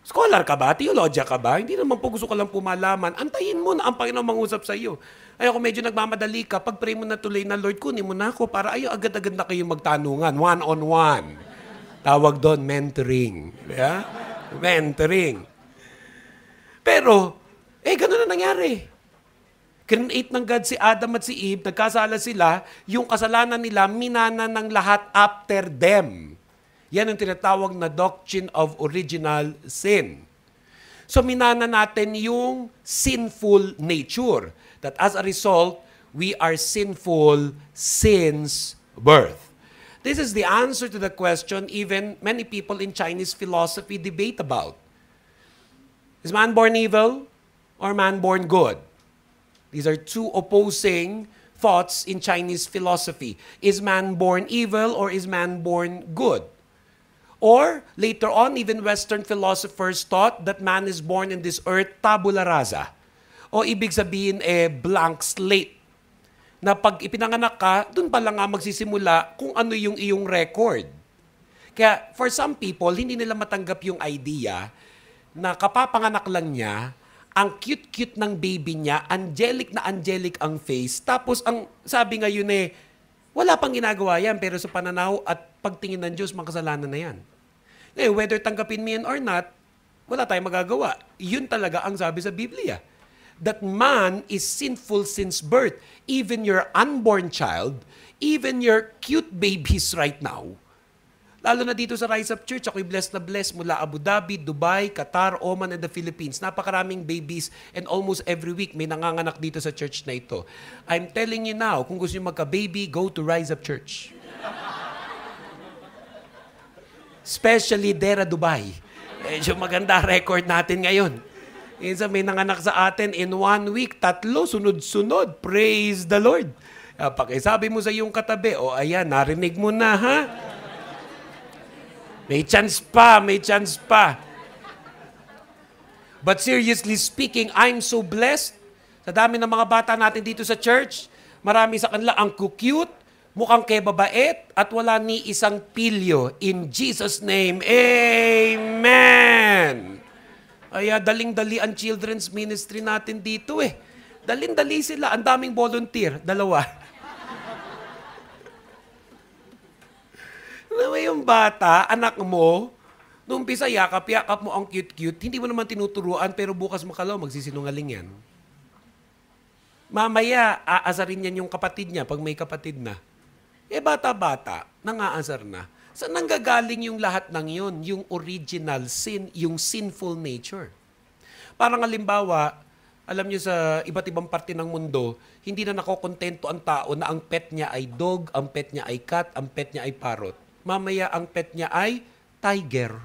Scholar ka ba? Theologia ka ba? Hindi naman po gusto ka lang pumalaman. Antayin mo na ang Panginoon mangusap sa iyo. Ay ako medyo nagmamadali ka, pag-pray mo na tuloy na, Lord, kunin mo na ako para ayo agad-agad na kayo magtanungan, one-on-one. -on -one. Tawag doon, mentoring. Yeah? Mentoring. Pero, eh, ganun na nangyari. Create ng God si Adam at si Eve, nagkasala sila, yung kasalanan nila, minana ng lahat after them. Yan ang tinatawag na doctrine of original sin. So minana natin yung sinful nature. that as a result, we are sinful since birth. This is the answer to the question even many people in Chinese philosophy debate about. Is man born evil or man born good? These are two opposing thoughts in Chinese philosophy. Is man born evil or is man born good? Or later on, even Western philosophers taught that man is born in this earth tabula rasa o ibig sabihin eh blank slate na pag ipinanganak ka, doon pa lang nga magsisimula kung ano yung iyong record. Kaya for some people, hindi nila matanggap yung idea na kapapanganak lang niya, ang cute-cute ng baby niya, angelic na angelic ang face. Tapos ang sabi ngayon eh, wala pang ginagawa yan, pero sa pananaw at pagtingin ng Diyos, makasalanan na yan. Ngayon, whether tanggapin me or not, wala tayong magagawa. Yun talaga ang sabi sa Biblia that man is sinful since birth. Even your unborn child, even your cute babies right now. Lalo na dito sa Rise Up Church, ako'y blessed na blessed mula Abu Dhabi, Dubai, Qatar, Oman, and the Philippines. Napakaraming babies and almost every week may nanganganak dito sa church na ito. I'm telling you now, kung gusto niyo magka-baby, go to Rise Up Church. Especially Dera Dubai. Medyo maganda record natin ngayon. Minsan may nanganak sa atin in one week, tatlo, sunod-sunod. Praise the Lord. Ah, pakisabi mo sa iyong katabi, o oh, ayan, narinig mo na ha? May chance pa, may chance pa. But seriously speaking, I'm so blessed. Sa dami ng mga bata natin dito sa church, marami sa kanila ang cute, mukhang kebabait, at wala ni isang pilyo. In Jesus' name, Amen! Kaya daling-dali ang children's ministry natin dito eh. Daling-dali sila. Ang daming volunteer. Dalawa. Alam yung bata, anak mo, nung umpisa yakap-yakap mo ang cute-cute, hindi mo naman tinuturuan pero bukas makalaw magsisinungaling yan. Mamaya, aasarin yan yung kapatid niya pag may kapatid na. Eh bata-bata, nangaasar na. Saan nanggagaling yung lahat ng yun? Yung original sin, yung sinful nature. Parang halimbawa, alam niyo sa iba't ibang parte ng mundo, hindi na nakokontento ang tao na ang pet niya ay dog, ang pet niya ay cat, ang pet niya ay parrot. Mamaya ang pet niya ay tiger.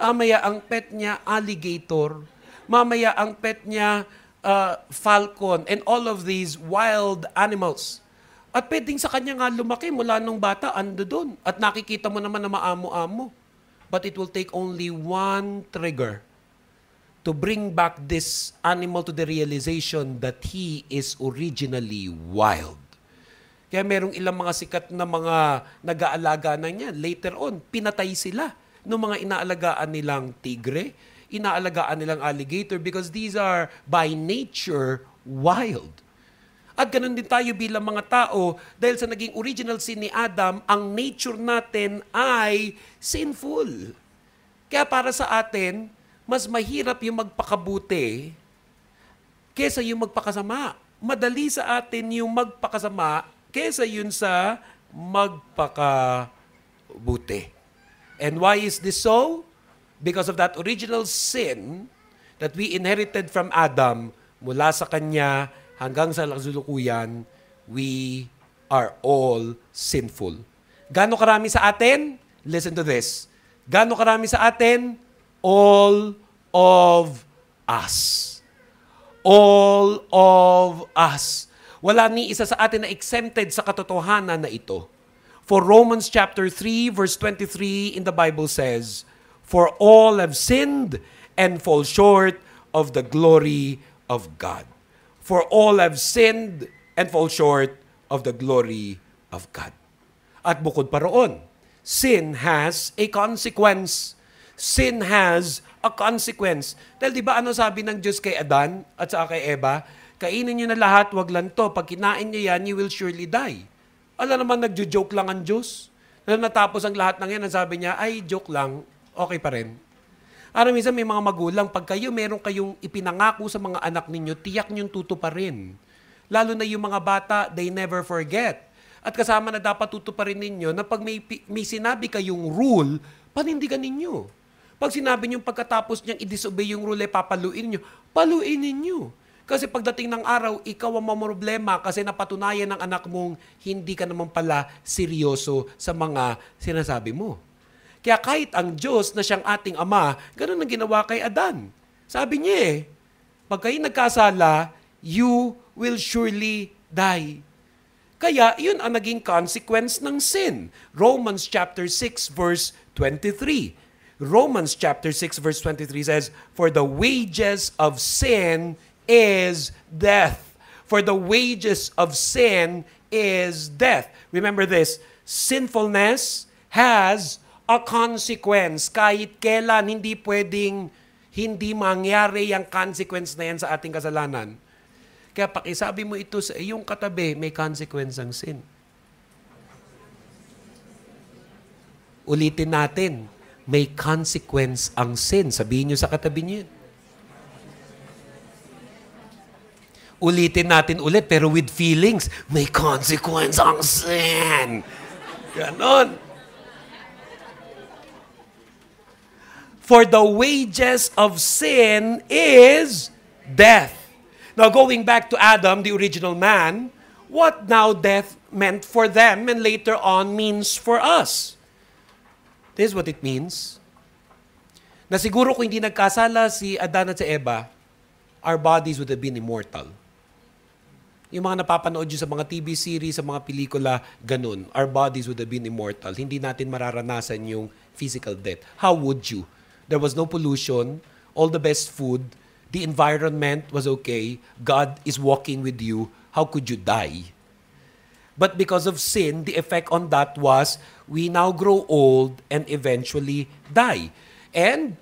Mamaya ang pet niya alligator. Mamaya ang pet niya uh, falcon and all of these wild animals. At pwedeng sa kanya nga lumaki mula nung bata, ando doon. At nakikita mo naman na maamo-amo. But it will take only one trigger to bring back this animal to the realization that he is originally wild. Kaya merong ilang mga sikat na mga nag-aalaga na niya. Later on, pinatay sila ng mga inaalagaan nilang tigre, inaalagaan nilang alligator because these are by nature wild. At ganun din tayo bilang mga tao dahil sa naging original sin ni Adam, ang nature natin ay sinful. Kaya para sa atin, mas mahirap yung magpakabuti kesa yung magpakasama. Madali sa atin yung magpakasama kesa yun sa magpakabuti. And why is this so? Because of that original sin that we inherited from Adam mula sa kanya hanggang sa kasalukuyan, we are all sinful. Gano'ng karami sa atin? Listen to this. Gano'ng karami sa atin? All of us. All of us. Wala ni isa sa atin na exempted sa katotohanan na ito. For Romans chapter 3 verse 23 in the Bible says, For all have sinned and fall short of the glory of God. For all have sinned and fall short of the glory of God. At bukod pa roon, sin has a consequence. Sin has a consequence. Dahil di ba ano sabi ng Diyos kay Adan at sa kay Eva? Kainin niyo na lahat, wag lang to. Pag kinain niyo yan, you will surely die. Alam naman, nagjo-joke lang ang Diyos. Na natapos ang lahat ng yan, ang sabi niya, ay, joke lang, okay pa rin. Araw minsan may mga magulang, pag kayo meron kayong ipinangako sa mga anak ninyo, tiyak niyong tutuparin. Lalo na yung mga bata, they never forget. At kasama na dapat tutuparin ninyo na pag may, may sinabi kayong rule, panindigan ninyo. Pag sinabi niyo pagkatapos niyang i-disobey yung rule, eh, papaluin niyo, paluin ninyo. Kasi pagdating ng araw, ikaw ang problema kasi napatunayan ng anak mong hindi ka naman pala seryoso sa mga sinasabi mo. Kaya kahit ang Diyos na siyang ating ama, ganun ang ginawa kay Adan. Sabi niya eh, pag kayo nagkasala, you will surely die. Kaya yun ang naging consequence ng sin. Romans chapter 6 verse 23. Romans chapter 6 verse 23 says, "For the wages of sin is death. For the wages of sin is death." Remember this, sinfulness has a consequence. Kahit kailan, hindi pwedeng hindi mangyari ang consequence na yan sa ating kasalanan. Kaya pakisabi mo ito sa iyong katabi, may consequence ang sin. Ulitin natin, may consequence ang sin. Sabihin nyo sa katabi nyo yun. Ulitin natin ulit, pero with feelings, may consequence ang sin. Ganon. For the wages of sin is death. Now, going back to Adam, the original man, what now death meant for them and later on means for us. This is what it means. Na siguro kung hindi nagkasala si Adan at si Eva, our bodies would have been immortal. Yung mga napapanood yun sa mga TV series, sa mga pelikula, ganun. Our bodies would have been immortal. Hindi natin mararanasan yung physical death. How would you? There was no pollution, all the best food, the environment was okay, God is walking with you. How could you die? But because of sin, the effect on that was we now grow old and eventually die. And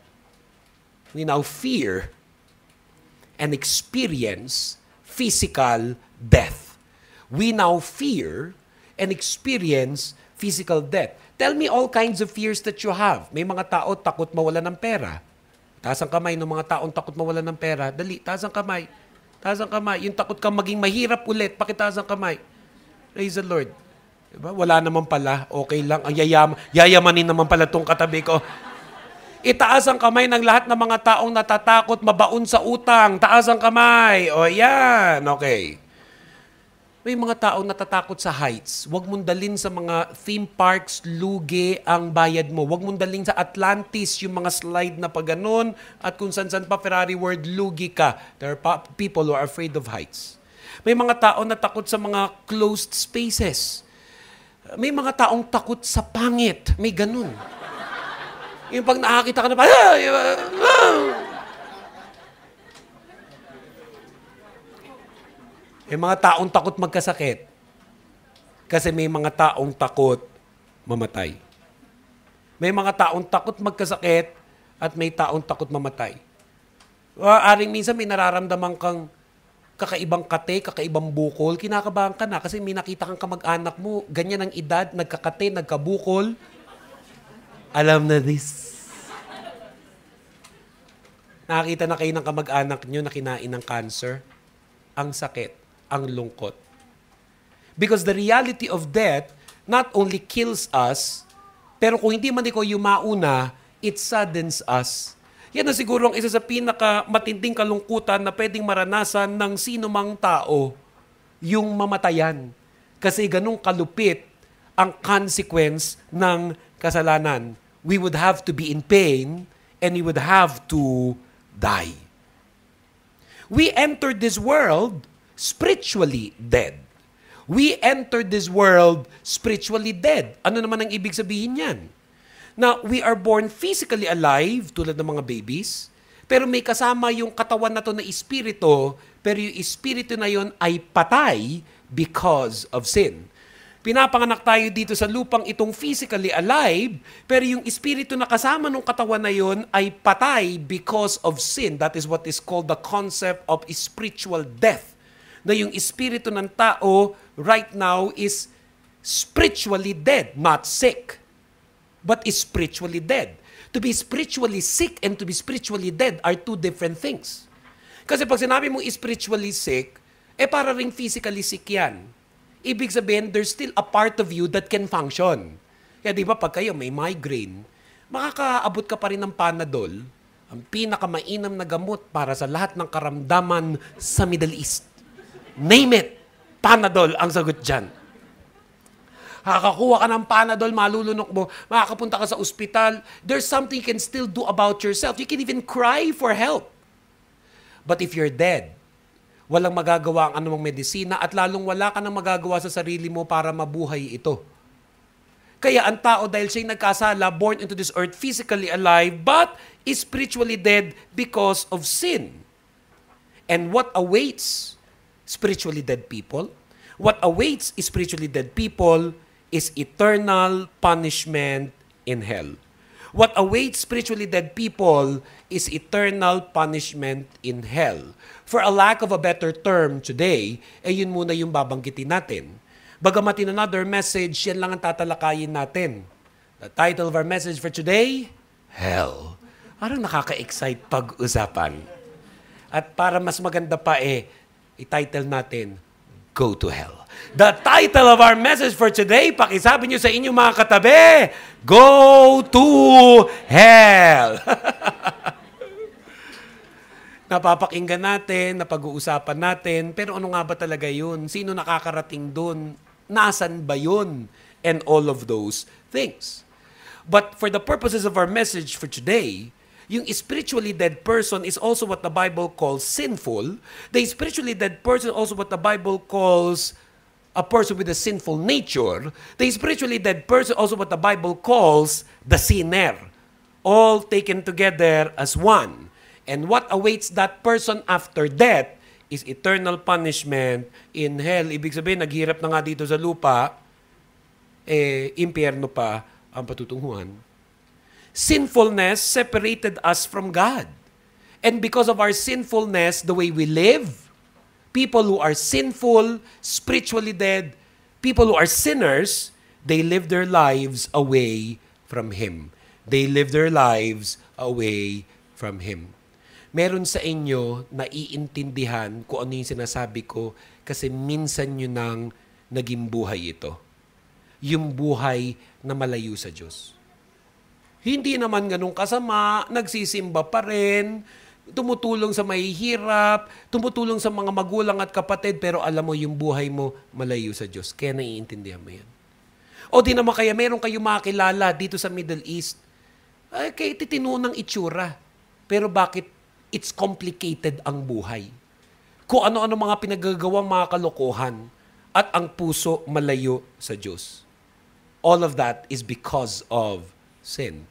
we now fear and experience physical death. We now fear and experience physical death. Tell me all kinds of fears that you have. May mga tao takot mawala ng pera. Taas ang kamay ng mga taong takot mawala ng pera. Dali, taas ang kamay. Taas ang kamay. Yung takot kang maging mahirap ulit, pakitaas ang kamay. Praise the Lord. Diba? Wala naman pala. Okay lang. Ang yayam, yayamanin naman pala tong katabi ko. Itaas ang kamay ng lahat ng mga taong natatakot mabaon sa utang. Taas ang kamay. O yan. Okay may mga taong natatakot sa heights. Huwag mong dalin sa mga theme parks, lugi ang bayad mo. Huwag mong dalin sa Atlantis, yung mga slide na paganon at kung san-san pa Ferrari World, lugi ka. There are people who are afraid of heights. May mga taong natakot sa mga closed spaces. May mga taong takot sa pangit. May ganun. Yung pag nakakita ka na pa, ah, ah, ah. May mga taong takot magkasakit. Kasi may mga taong takot mamatay. May mga taong takot magkasakit at may taong takot mamatay. O, aring minsan may nararamdaman kang kakaibang kate, kakaibang bukol, kinakabahan ka na kasi may nakita kang kamag-anak mo, ganyan ang edad, nagkakate, nagkabukol. Alam na this. Nakakita na kayo ng kamag-anak nyo na kinain ng cancer. Ang sakit ang lungkot. Because the reality of death not only kills us, pero kung hindi man ikaw yumauna, it saddens us. Yan na siguro ang isa sa pinaka matinding kalungkutan na pwedeng maranasan ng sino mang tao, yung mamatayan. Kasi ganong kalupit ang consequence ng kasalanan. We would have to be in pain and we would have to die. We entered this world spiritually dead. We enter this world spiritually dead. Ano naman ang ibig sabihin niyan? Na we are born physically alive tulad ng mga babies, pero may kasama yung katawan na to na espiritu, pero yung espiritu na yon ay patay because of sin. Pinapanganak tayo dito sa lupang itong physically alive, pero yung espiritu na kasama ng katawan na yon ay patay because of sin. That is what is called the concept of spiritual death na yung espiritu ng tao right now is spiritually dead, not sick, but is spiritually dead. To be spiritually sick and to be spiritually dead are two different things. Kasi pag sinabi mo spiritually sick, eh para ring physically sick yan. Ibig sabihin, there's still a part of you that can function. Kaya di ba pag kayo may migraine, makakaabot ka pa rin ng panadol, ang pinakamainam na gamot para sa lahat ng karamdaman sa Middle East. Name it. Panadol ang sagot dyan. Kakakuha ka ng Panadol, malulunok mo, makakapunta ka sa ospital. There's something you can still do about yourself. You can even cry for help. But if you're dead, walang magagawa ang anumang medisina at lalong wala ka nang magagawa sa sarili mo para mabuhay ito. Kaya ang tao dahil siya'y nagkasala, born into this earth physically alive, but is spiritually dead because of sin. And what awaits spiritually dead people. What awaits spiritually dead people is eternal punishment in hell. What awaits spiritually dead people is eternal punishment in hell. For a lack of a better term today, eh yun muna yung babanggitin natin. Bagamat in another message, yan lang ang tatalakayin natin. The title of our message for today, Hell. Parang nakaka-excite pag-usapan. At para mas maganda pa eh, i-title natin, Go to Hell. The title of our message for today, pakisabi nyo sa inyo mga katabi, Go to Hell! Napapakinggan natin, napag-uusapan natin, pero ano nga ba talaga yun? Sino nakakarating dun? Nasaan ba yun? And all of those things. But for the purposes of our message for today, yung spiritually dead person is also what the Bible calls sinful. The spiritually dead person also what the Bible calls a person with a sinful nature. The spiritually dead person also what the Bible calls the sinner. All taken together as one. And what awaits that person after death is eternal punishment in hell. Ibig sabihin, naghirap na nga dito sa lupa, eh, impyerno pa ang patutunguhan sinfulness separated us from God. And because of our sinfulness, the way we live, people who are sinful, spiritually dead, people who are sinners, they live their lives away from Him. They live their lives away from Him. Meron sa inyo naiintindihan kung ano yung sinasabi ko kasi minsan yun ang naging buhay ito. Yung buhay na malayo sa Diyos hindi naman ganun kasama, nagsisimba pa rin, tumutulong sa mahihirap, tumutulong sa mga magulang at kapatid, pero alam mo yung buhay mo malayo sa Diyos. Kaya naiintindihan mo yan. O di naman kaya meron kayong makakilala dito sa Middle East, ay kay titino ng itsura. Pero bakit it's complicated ang buhay? Kung ano-ano mga pinagagawa mga kalokohan at ang puso malayo sa Diyos. All of that is because of sin.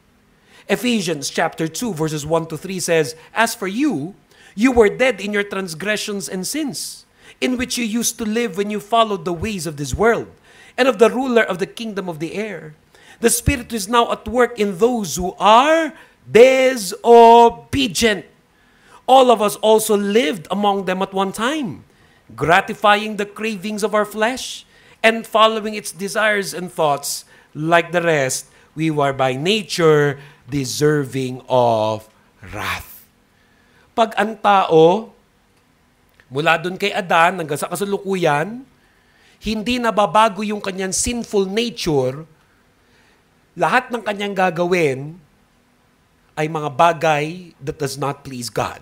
Ephesians chapter 2 verses 1 to 3 says, As for you, you were dead in your transgressions and sins, in which you used to live when you followed the ways of this world and of the ruler of the kingdom of the air. The Spirit is now at work in those who are disobedient. All of us also lived among them at one time, gratifying the cravings of our flesh and following its desires and thoughts. Like the rest, we were by nature deserving of wrath. Pag ang tao, mula doon kay Adan hanggang sa kasalukuyan, hindi nababago yung kanyang sinful nature, lahat ng kanyang gagawin ay mga bagay that does not please God.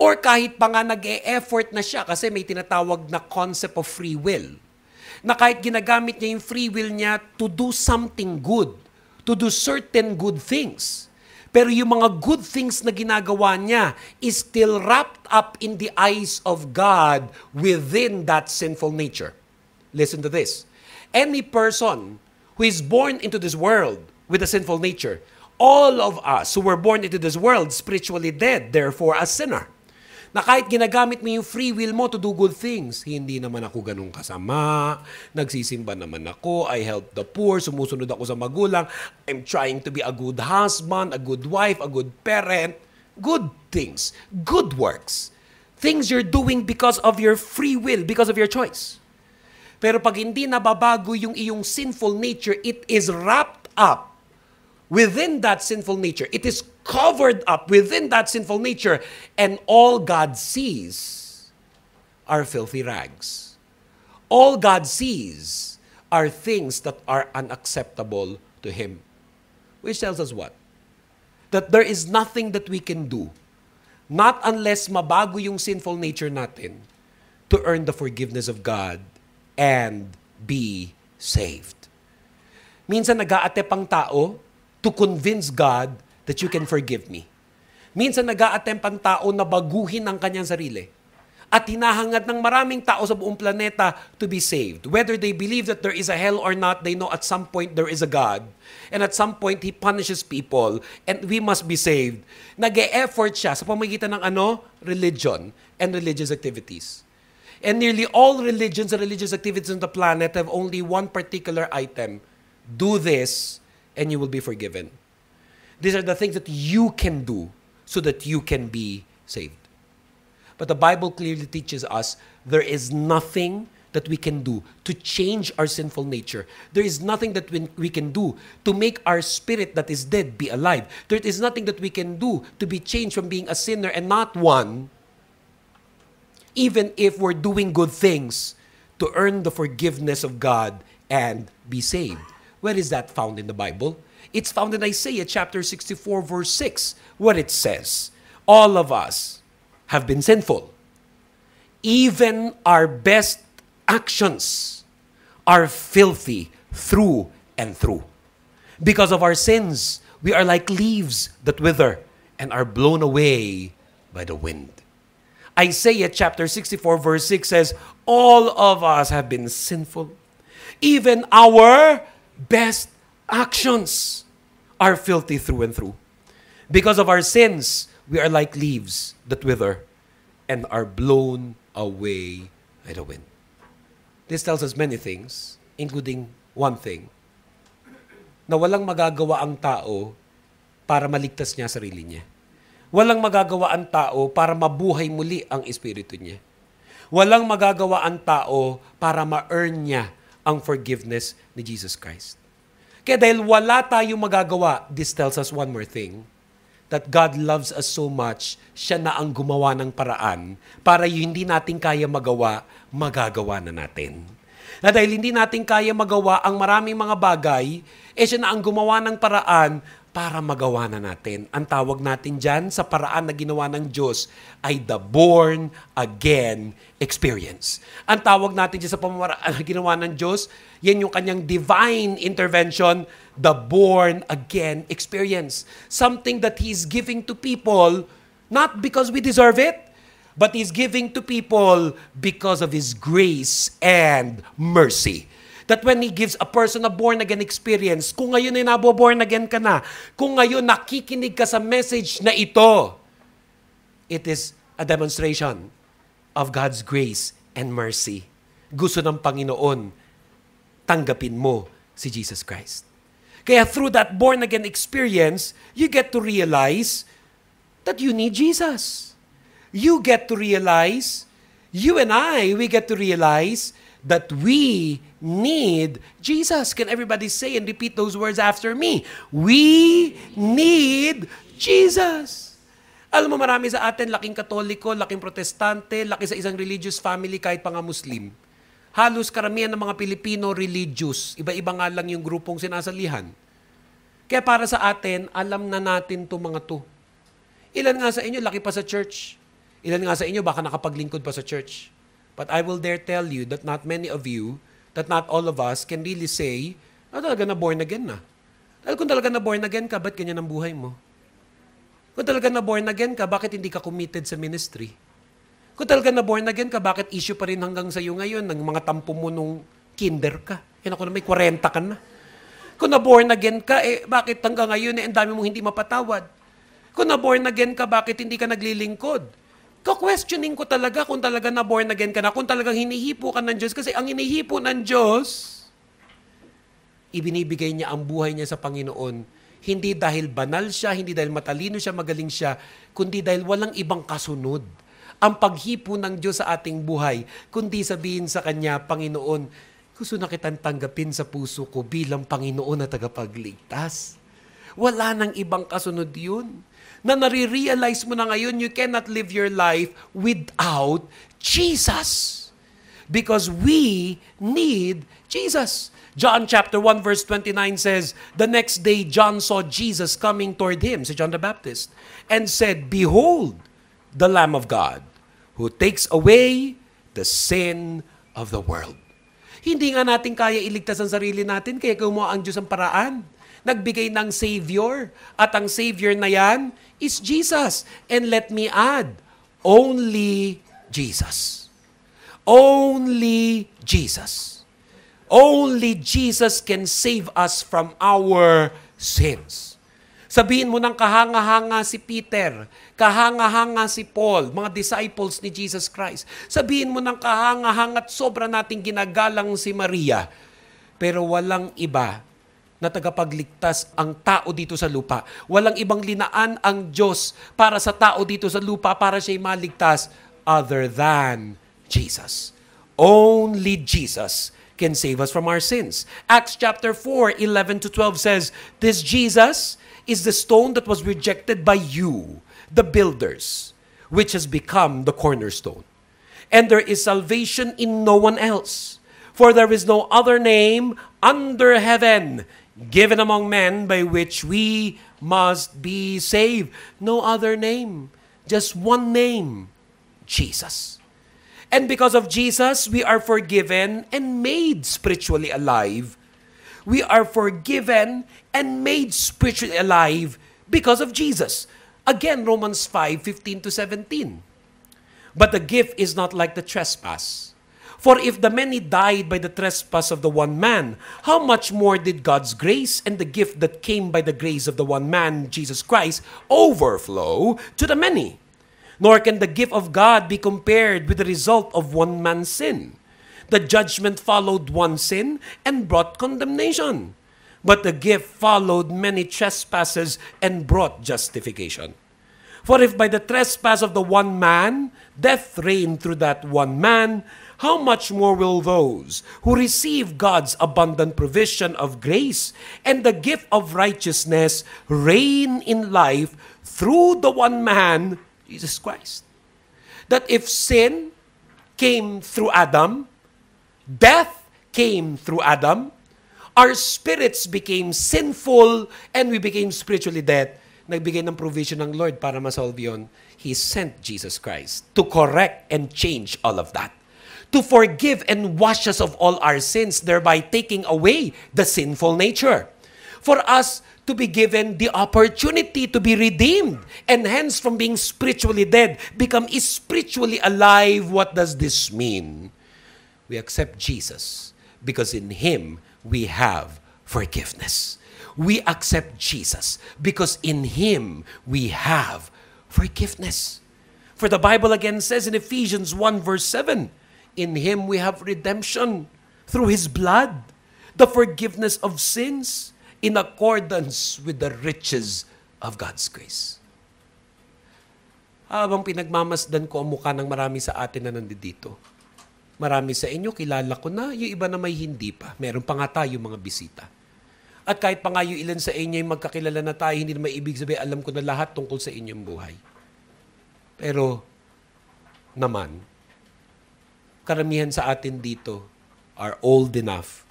Or kahit pa nga nag-e-effort na siya kasi may tinatawag na concept of free will. Na kahit ginagamit niya yung free will niya to do something good, to do certain good things. Pero yung mga good things na ginagawa niya is still wrapped up in the eyes of God within that sinful nature. Listen to this. Any person who is born into this world with a sinful nature, all of us who were born into this world spiritually dead, therefore a sinner na kahit ginagamit mo yung free will mo to do good things, hindi naman ako ganun kasama, nagsisimba naman ako, I help the poor, sumusunod ako sa magulang, I'm trying to be a good husband, a good wife, a good parent. Good things, good works. Things you're doing because of your free will, because of your choice. Pero pag hindi nababago yung iyong sinful nature, it is wrapped up within that sinful nature. It is covered up within that sinful nature, and all God sees are filthy rags. All God sees are things that are unacceptable to Him. Which tells us what? That there is nothing that we can do, not unless mabago yung sinful nature natin, to earn the forgiveness of God and be saved. Minsan nag ang tao to convince God that you can forgive me. Minsan nag a ang tao na baguhin ang kanyang sarili at hinahangad ng maraming tao sa buong planeta to be saved. Whether they believe that there is a hell or not, they know at some point there is a God. And at some point, He punishes people and we must be saved. nag effort siya sa pamagitan ng ano? Religion and religious activities. And nearly all religions and religious activities on the planet have only one particular item. Do this and you will be forgiven. These are the things that you can do so that you can be saved. But the Bible clearly teaches us there is nothing that we can do to change our sinful nature. There is nothing that we can do to make our spirit that is dead be alive. There is nothing that we can do to be changed from being a sinner and not one, even if we're doing good things to earn the forgiveness of God and be saved. Where is that found in the Bible? It's found in Isaiah chapter 64, verse 6, What it says, All of us have been sinful. Even our best actions are filthy through and through. Because of our sins, we are like leaves that wither and are blown away by the wind. Isaiah chapter 64, verse 6 says, All of us have been sinful. Even our best actions are filthy through and through. Because of our sins, we are like leaves that wither and are blown away by the wind. This tells us many things, including one thing, na walang magagawa ang tao para maligtas niya sarili niya. Walang magagawa ang tao para mabuhay muli ang espiritu niya. Walang magagawa ang tao para ma-earn niya ang forgiveness ni Jesus Christ. Kaya dahil wala tayong magagawa, this tells us one more thing, that God loves us so much, siya na ang gumawa ng paraan para yung hindi natin kaya magawa, magagawa na natin. Na dahil hindi natin kaya magawa ang maraming mga bagay, eh siya na ang gumawa ng paraan para magawa na natin. Ang tawag natin dyan sa paraan na ginawa ng Diyos ay the born again experience. Ang tawag natin dyan sa pamamaraan na ginawa ng Diyos, yan yung kanyang divine intervention, the born again experience. Something that He's giving to people, not because we deserve it, but He's giving to people because of His grace and mercy that when He gives a person a born-again experience, kung ngayon ay nabo-born-again ka na, kung ngayon nakikinig ka sa message na ito, it is a demonstration of God's grace and mercy. Gusto ng Panginoon, tanggapin mo si Jesus Christ. Kaya through that born-again experience, you get to realize that you need Jesus. You get to realize, you and I, we get to realize that we need Jesus. Can everybody say and repeat those words after me? We need Jesus. Alam mo, marami sa atin, laking katoliko, laking protestante, laki sa isang religious family, kahit pa nga Muslim. Halos karamihan ng mga Pilipino religious. Iba-iba nga lang yung grupong sinasalihan. Kaya para sa atin, alam na natin to mga to. Ilan nga sa inyo, laki pa sa church. Ilan nga sa inyo, baka nakapaglingkod pa sa church. But I will dare tell you that not many of you, that not all of us can really say, na ah, talaga na born again na. Dahil kung talaga na born again ka, ba't ganyan ang buhay mo? Kung talaga na born again ka, bakit hindi ka committed sa ministry? Kung talaga na born again ka, bakit issue pa rin hanggang sa iyo ngayon ng mga tampo mo nung kinder ka? Yan ako na may 40 ka na. Kung na born again ka, eh bakit hanggang ngayon eh ang dami mong hindi mapatawad? Kung na born again ka, bakit hindi ka naglilingkod? Ka-questioning ko talaga kung talaga na born again ka na, kung talagang hinihipo ka ng Diyos. Kasi ang hinihipo ng Diyos, ibinibigay niya ang buhay niya sa Panginoon hindi dahil banal siya, hindi dahil matalino siya, magaling siya, kundi dahil walang ibang kasunod ang paghipo ng Diyos sa ating buhay, kundi sabihin sa Kanya, Panginoon, gusto na kitang tanggapin sa puso ko bilang Panginoon na tagapagligtas. Wala nang ibang kasunod yun. Na nare-realize mo na ngayon, you cannot live your life without Jesus. Because we need Jesus. John chapter 1 verse 29 says, The next day John saw Jesus coming toward him, si John the Baptist, and said, Behold, the Lamb of God, who takes away the sin of the world. Hindi nga natin kaya iligtas ang sarili natin, kaya gumawa ang Diyos ang paraan. Nagbigay ng Savior, at ang Savior na yan is Jesus. And let me add, only Jesus. Only Jesus. Only Jesus can save us from our sins. Sabihin mo ng kahanga-hanga si Peter, kahanga-hanga si Paul, mga disciples ni Jesus Christ. Sabihin mo ng kahanga-hanga at sobra nating ginagalang si Maria. Pero walang iba na tagapagligtas ang tao dito sa lupa. Walang ibang linaan ang Diyos para sa tao dito sa lupa para siya'y maligtas other than Jesus. Only Jesus can save us from our sins. Acts chapter 4, 11 to 12 says, This Jesus is the stone that was rejected by you, the builders, which has become the cornerstone. And there is salvation in no one else, for there is no other name under heaven given among men by which we must be saved. No other name, just one name Jesus. And because of Jesus, we are forgiven and made spiritually alive. We are forgiven and made spiritually alive because of Jesus. Again, Romans 5 15 to 17. But the gift is not like the trespass. For if the many died by the trespass of the one man, how much more did God's grace and the gift that came by the grace of the one man, Jesus Christ, overflow to the many? nor can the gift of God be compared with the result of one man's sin. The judgment followed one sin and brought condemnation, but the gift followed many trespasses and brought justification. For if by the trespass of the one man death reigned through that one man, how much more will those who receive God's abundant provision of grace and the gift of righteousness reign in life through the one man, Jesus Christ. That if sin came through Adam, death came through Adam, our spirits became sinful and we became spiritually dead. Nagbigay ng provision ng Lord para masolve yun. He sent Jesus Christ to correct and change all of that. To forgive and wash us of all our sins, thereby taking away the sinful nature. for us to be given the opportunity to be redeemed. And hence, from being spiritually dead, become spiritually alive. What does this mean? We accept Jesus because in Him we have forgiveness. We accept Jesus because in Him we have forgiveness. For the Bible again says in Ephesians 1 verse 7, In Him we have redemption through His blood, the forgiveness of sins in accordance with the riches of God's grace. Habang pinagmamasdan ko ang mukha ng marami sa atin na nandito, marami sa inyo, kilala ko na, yung iba na may hindi pa. Meron pa nga tayo mga bisita. At kahit pa nga yung ilan sa inyo ay magkakilala na tayo, hindi na maibig sabihin, alam ko na lahat tungkol sa inyong buhay. Pero naman, karamihan sa atin dito are old enough.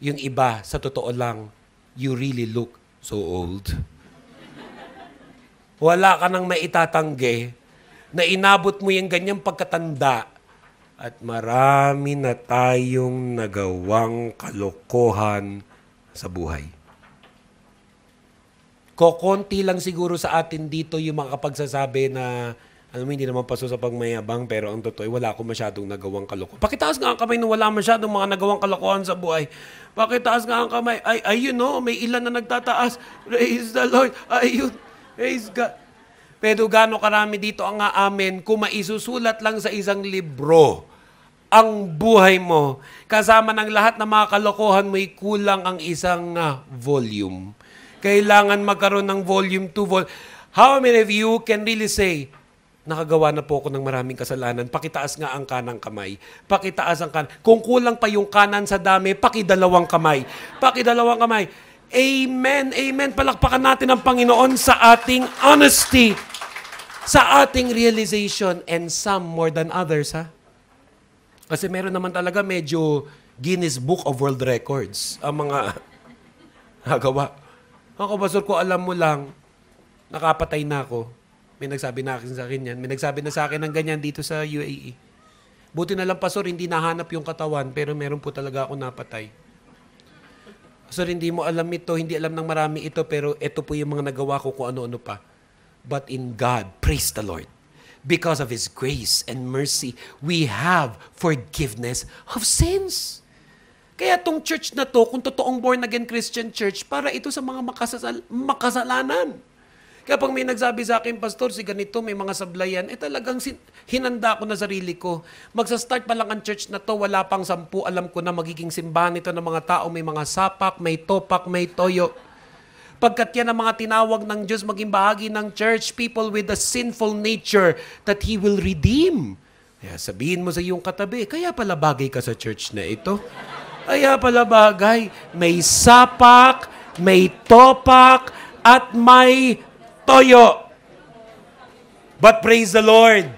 Yung iba, sa totoo lang, you really look so old. Wala ka nang maitatanggi na inabot mo yung ganyang pagkatanda at marami na tayong nagawang kalokohan sa buhay. Kokonti lang siguro sa atin dito yung mga kapagsasabi na alam mo, hindi naman paso sa pagmayabang, pero ang totoo, wala akong masyadong nagawang kalokohan. Pakitaas nga ang kamay na wala masyadong mga nagawang kalokohan sa buhay. Pakitaas nga ang kamay. Ay, ayun, no? May ilan na nagtataas. Praise the Lord. Ayun. Praise God. Pero gaano karami dito ang aamin kung maisusulat lang sa isang libro ang buhay mo, kasama ng lahat ng mga kalokohan mo, kulang ang isang uh, volume. Kailangan magkaroon ng volume 2. Vol- How many of you can really say, nakagawa na po ako ng maraming kasalanan, pakitaas nga ang kanang kamay. Pakitaas ang kanan. Kung kulang pa yung kanan sa dami, pakidalawang kamay. Pakidalawang kamay. Amen, amen. Palakpakan natin ang Panginoon sa ating honesty, sa ating realization, and some more than others, ha? Kasi meron naman talaga medyo Guinness Book of World Records ang mga nagawa. Ako, basur ko, alam mo lang, nakapatay na ako. May nagsabi na akin sa akin yan. May nagsabi na sa akin ng ganyan dito sa UAE. Buti na lang pastor, hindi nahanap yung katawan pero meron po talaga ako napatay. Pastor, hindi mo alam ito, hindi alam ng marami ito pero ito po yung mga nagawa ko kung ano-ano pa. But in God, praise the Lord, because of His grace and mercy, we have forgiveness of sins. Kaya tong church na to, kung totoong born again Christian church, para ito sa mga makasasal- makasalanan. Kaya pag may nagsabi sa akin, Pastor, si ganito, may mga sablayan, eh talagang hinanda ko na sarili ko. Magsa-start pa lang ang church na to, wala pang sampu, alam ko na magiging simbahan ito ng mga tao, may mga sapak, may topak, may toyo. Pagkat yan ang mga tinawag ng Diyos maging bahagi ng church, people with a sinful nature that He will redeem. Kaya sabihin mo sa iyong katabi, kaya pala bagay ka sa church na ito. Kaya pala bagay, may sapak, may topak, at may toyo. But praise the Lord,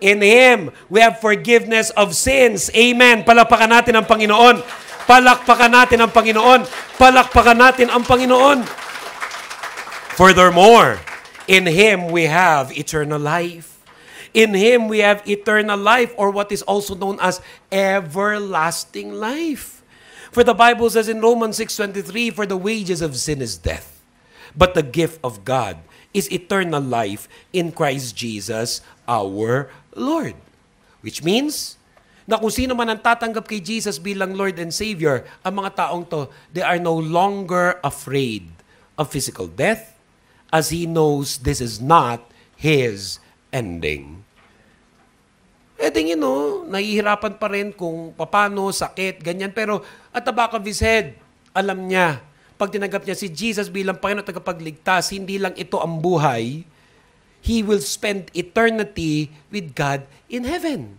in Him, we have forgiveness of sins. Amen. Palakpakan natin ang Panginoon. Palakpakan natin ang Panginoon. Palakpakan natin ang Panginoon. Furthermore, in Him we have eternal life. In Him we have eternal life or what is also known as everlasting life. For the Bible says in Romans 6.23, For the wages of sin is death, but the gift of God is eternal life in Christ Jesus our Lord. Which means, na kung sino man ang tatanggap kay Jesus bilang Lord and Savior, ang mga taong to, they are no longer afraid of physical death as he knows this is not his ending. E eh, tingin no, nahihirapan pa rin kung papano, sakit, ganyan. Pero at the back of his head, alam niya pag tinanggap niya si Jesus bilang Panginoon tagapagligtas, hindi lang ito ang buhay, he will spend eternity with God in heaven.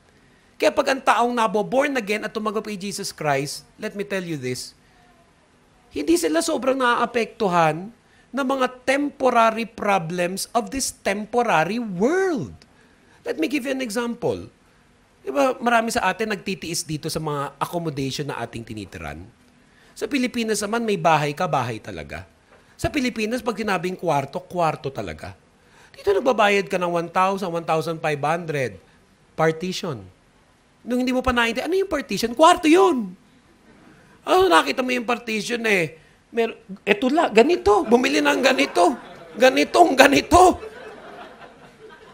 Kaya pag ang taong nabo-born again at tumanggap kay Jesus Christ, let me tell you this, hindi sila sobrang naaapektuhan ng mga temporary problems of this temporary world. Let me give you an example. Diba, marami sa atin nagtitiis dito sa mga accommodation na ating tinitiran sa Pilipinas naman, may bahay ka, bahay talaga. Sa Pilipinas, pag sinabing kwarto, kwarto talaga. Dito nagbabayad ka ng 1,000, 1,500 partition. Nung hindi mo pa naintindihan, ano yung partition? Kwarto yun. Ano, nakita mo yung partition eh. Mer eto la, ganito. Bumili ng ganito. Ganitong ganito.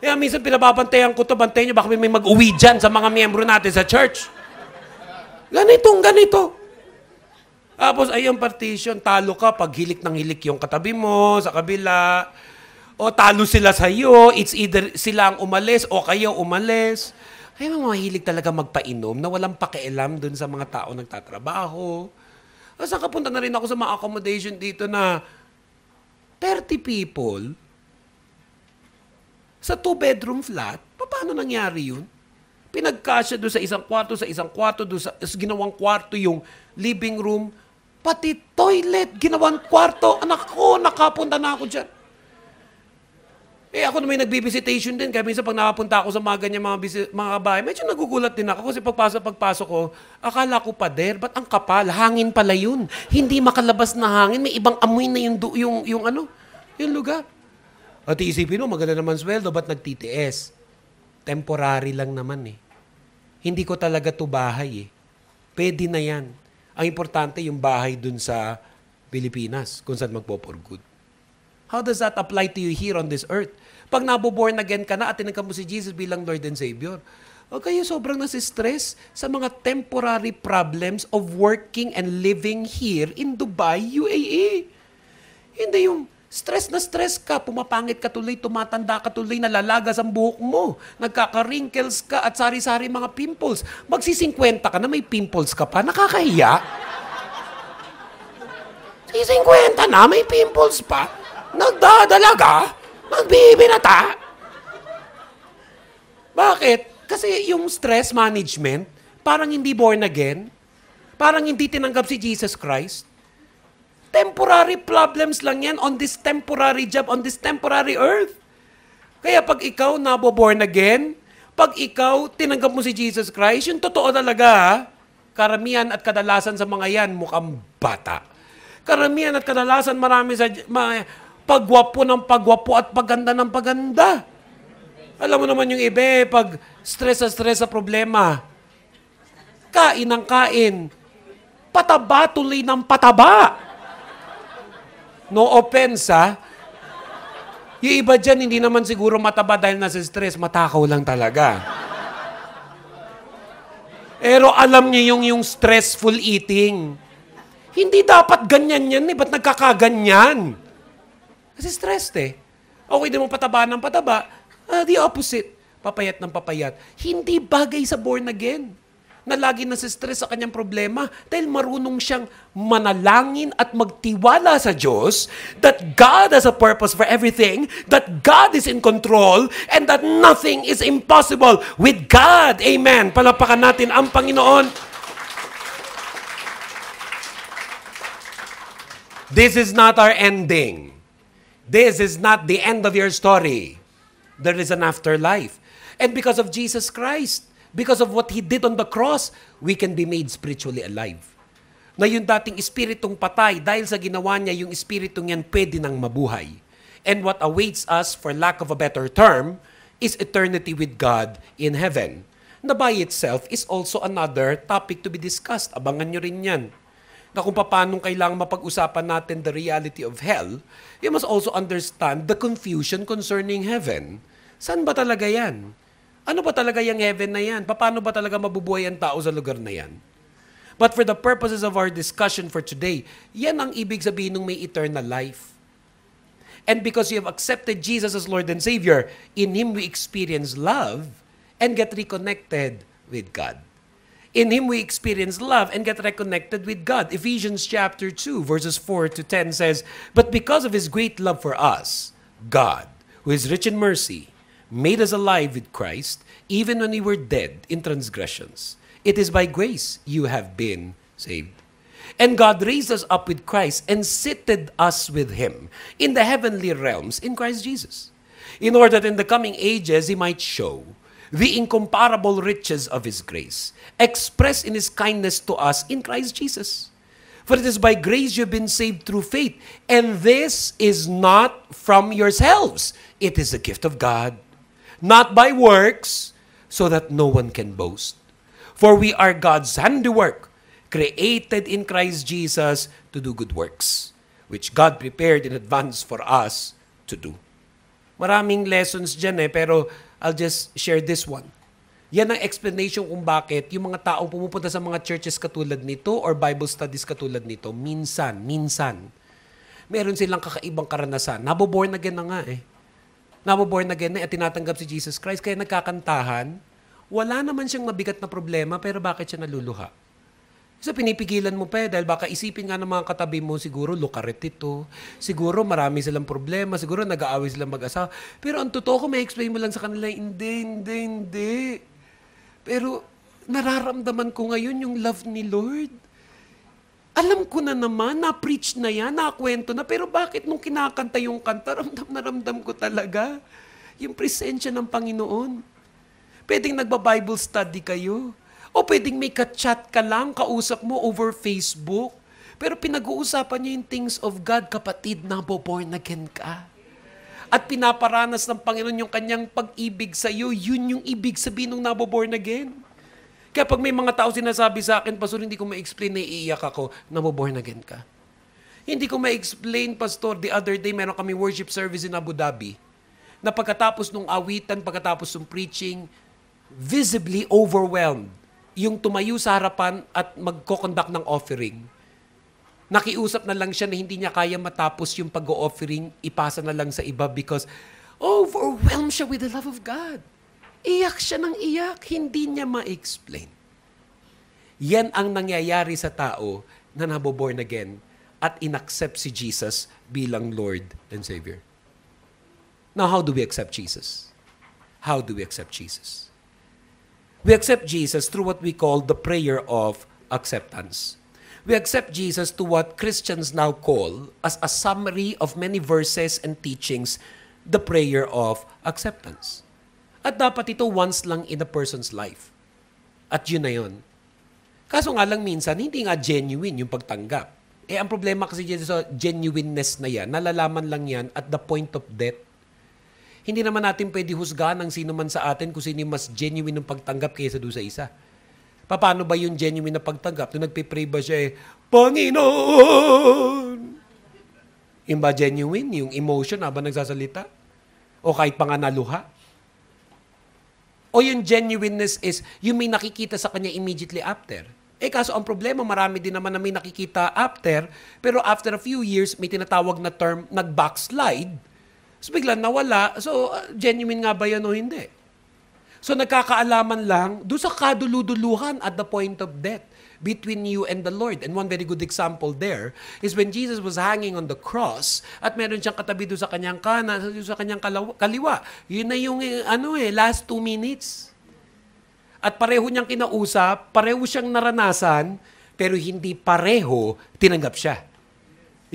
Kaya minsan pinababantayan ko to, bantayan nyo, baka may mag-uwi dyan sa mga miyembro natin sa church. Ganitong ganito. Tapos ay yung partition, talo ka pag hilik ng hilik yung katabi mo sa kabila. O talo sila sa iyo, it's either sila ang umalis o kayo umalis. Ay, mga mahilig talaga magpainom na walang pakialam dun sa mga tao nagtatrabaho. Tapos ah, nakapunta na rin ako sa mga accommodation dito na 30 people sa two-bedroom flat. Paano nangyari yun? Pinagkasya doon sa isang kwarto, sa isang kwarto, doon sa, ginawang kwarto yung living room, Pati toilet, ginawan kwarto. Anak ko, nakapunta na ako dyan. Eh ako naman nagbibisitation din. Kaya minsan pag nakapunta ako sa mga ganyan mga, bisi- mga bahay, medyo nagugulat din ako. Kasi pagpasok, pagpasok ko, akala ko pa pader. Ba't ang kapal? Hangin pala yun. Hindi makalabas na hangin. May ibang amoy na yung, yung, yung ano, yung lugar. At iisipin mo, maganda naman sweldo, ba't nag-TTS? Temporary lang naman eh. Hindi ko talaga to bahay eh. Pwede na yan. Ang importante yung bahay dun sa Pilipinas kung saan magpo for good. How does that apply to you here on this earth? Pag naboborn again ka na at tinangkap mo si Jesus bilang Lord and Savior, o kayo sobrang nasistress sa mga temporary problems of working and living here in Dubai, UAE. Hindi yung Stress na stress ka, pumapangit ka tuloy, tumatanda ka tuloy, nalalagas ang buhok mo, nagkaka-wrinkles ka at sari-sari mga pimples. Magsi-50 ka na may pimples ka pa, nakakahiya. Si na, may pimples pa. Nagdadalaga, magbibinata. Bakit? Kasi yung stress management, parang hindi born again, parang hindi tinanggap si Jesus Christ. Temporary problems lang yan on this temporary job, on this temporary earth. Kaya pag ikaw naboborn again, pag ikaw tinanggap mo si Jesus Christ, yung totoo talaga, karamihan at kadalasan sa mga yan, mukhang bata. Karamihan at kadalasan, marami sa ma, pagwapo ng pagwapo at paganda ng paganda. Alam mo naman yung ibe, eh, pag stress sa stress sa problema, kain ng kain, pataba tuloy ng pataba. No offense, ha? Yung iba dyan, hindi naman siguro mataba dahil nasa stress. Matakaw lang talaga. Pero alam niyo yung, yung stressful eating. Hindi dapat ganyan yan eh. Ba't nagkakaganyan? Kasi stressed eh. Okay, di mo pataba ng pataba. Uh, the opposite. Papayat ng papayat. Hindi bagay sa born again na lagi na stress sa kanyang problema dahil marunong siyang manalangin at magtiwala sa Diyos that God has a purpose for everything, that God is in control, and that nothing is impossible with God. Amen. Palapakan natin ang Panginoon. This is not our ending. This is not the end of your story. There is an afterlife. And because of Jesus Christ, Because of what He did on the cross, we can be made spiritually alive. Na yung dating espiritong patay, dahil sa ginawa niya, yung espiritong yan pwede nang mabuhay. And what awaits us, for lack of a better term, is eternity with God in heaven. Na by itself is also another topic to be discussed. Abangan nyo rin yan na kung paano kailangan mapag-usapan natin the reality of hell, you must also understand the confusion concerning heaven. Saan ba talaga yan? Ano ba talaga yung heaven na yan? Paano ba talaga mabubuhay ang tao sa lugar na yan? But for the purposes of our discussion for today, yan ang ibig sabihin ng may eternal life. And because you have accepted Jesus as Lord and Savior, in Him we experience love and get reconnected with God. In Him we experience love and get reconnected with God. Ephesians chapter 2, verses 4 to 10 says, But because of His great love for us, God, who is rich in mercy, made us alive with Christ even when we were dead in transgressions, it is by grace you have been saved. And God raised us up with Christ and seated us with Him in the heavenly realms in Christ Jesus, in order that in the coming ages He might show the incomparable riches of His grace, expressed in His kindness to us in Christ Jesus. For it is by grace you've been saved through faith, and this is not from yourselves, it is the gift of God, not by works so that no one can boast. For we are God's handiwork, created in Christ Jesus to do good works, which God prepared in advance for us to do. Maraming lessons dyan eh, pero I'll just share this one. Yan ang explanation kung bakit yung mga tao pumupunta sa mga churches katulad nito or Bible studies katulad nito, minsan, minsan, meron silang kakaibang karanasan. Naboborn again na nga eh naboborn again na at eh, tinatanggap si Jesus Christ, kaya nagkakantahan, wala naman siyang mabigat na problema, pero bakit siya naluluha? So pinipigilan mo pa eh, dahil baka isipin nga ng mga katabi mo, siguro lukaret ito, siguro marami silang problema, siguro nag-aaway silang mag-asawa. Pero ang totoo ko, may explain mo lang sa kanila, hindi, hindi, hindi. Pero nararamdaman ko ngayon yung love ni Lord alam ko na naman, na-preach na yan, nakwento na, pero bakit nung kinakanta yung kanta, ramdam na ramdam ko talaga yung presensya ng Panginoon. Pwedeng nagba-Bible study kayo. O pwedeng may ka-chat ka lang, kausap mo over Facebook. Pero pinag-uusapan niyo yung things of God, kapatid, na born again ka. At pinaparanas ng Panginoon yung kanyang pag-ibig sa iyo, yun yung ibig sabihin ng naboborn again. Kaya pag may mga tao sinasabi sa akin, Pastor, hindi ko ma-explain, naiiyak ako, namuborn again ka. Hindi ko ma-explain, Pastor, the other day, meron kami worship service in Abu Dhabi, na pagkatapos nung awitan, pagkatapos ng preaching, visibly overwhelmed yung tumayo sa harapan at magkoconduct ng offering. Nakiusap na lang siya na hindi niya kaya matapos yung pag-offering, ipasa na lang sa iba because overwhelmed siya with the love of God. Iyak siya ng iyak, hindi niya ma-explain. Yan ang nangyayari sa tao na naboborn again at inaccept si Jesus bilang Lord and Savior. Now, how do we accept Jesus? How do we accept Jesus? We accept Jesus through what we call the prayer of acceptance. We accept Jesus to what Christians now call, as a summary of many verses and teachings, the prayer of acceptance. At dapat ito once lang in a person's life. At yun na yun. Kaso nga lang minsan, hindi nga genuine yung pagtanggap. Eh, ang problema kasi dyan sa genuineness na yan, nalalaman lang yan at the point of death. Hindi naman natin pwede husgahan ng sino man sa atin kung sino mas genuine ng pagtanggap kaysa doon sa isa. Paano ba yung genuine na pagtanggap? Nung nagpipray ba siya eh, Panginoon! Yung ba genuine? Yung emotion habang nagsasalita? O kahit pa nga naluha? O yung genuineness is, yung may nakikita sa kanya immediately after. Eh kaso ang problema, marami din naman na may nakikita after, pero after a few years, may tinatawag na term, nag-backslide. So biglang nawala. So uh, genuine nga ba yan o hindi? So nagkakaalaman lang doon sa kaduluduluhan at the point of death between you and the Lord. And one very good example there is when Jesus was hanging on the cross at meron siyang katabi doon sa kanyang kanan, sa kanyang kaliwa. Yun na yung eh, ano eh, last two minutes. At pareho niyang kinausap, pareho siyang naranasan, pero hindi pareho tinanggap siya.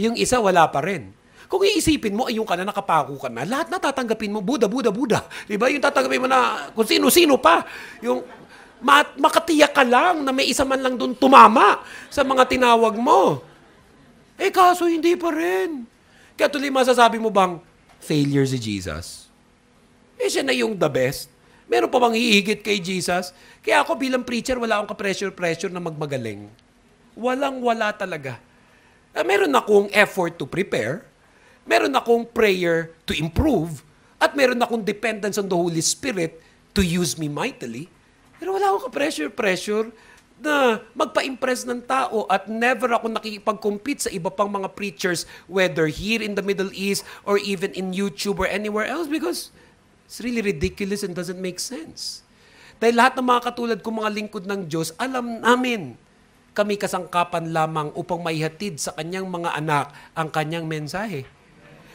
Yung isa wala pa rin. Kung iisipin mo, ayun ka na, nakapako ka na, lahat na tatanggapin mo, Buda, Buda, Buda. Diba? Yung tatanggapin mo na kung sino-sino pa. Yung, mat makatiyak ka lang na may isa man lang doon tumama sa mga tinawag mo. Eh kaso hindi pa rin. Kaya tuloy masasabi mo bang, failure si Jesus? Eh siya na yung the best. Meron pa bang hihigit kay Jesus? Kaya ako bilang preacher, wala akong ka-pressure-pressure na magmagaling. Walang-wala talaga. Eh, meron akong effort to prepare. Meron akong prayer to improve. At meron akong dependence on the Holy Spirit to use me mightily. Pero wala akong pressure-pressure na magpa-impress ng tao at never ako nakikipag-compete sa iba pang mga preachers whether here in the Middle East or even in YouTube or anywhere else because it's really ridiculous and doesn't make sense. Dahil lahat ng mga katulad kong mga lingkod ng Diyos, alam namin kami kasangkapan lamang upang maihatid sa kanyang mga anak ang kanyang mensahe.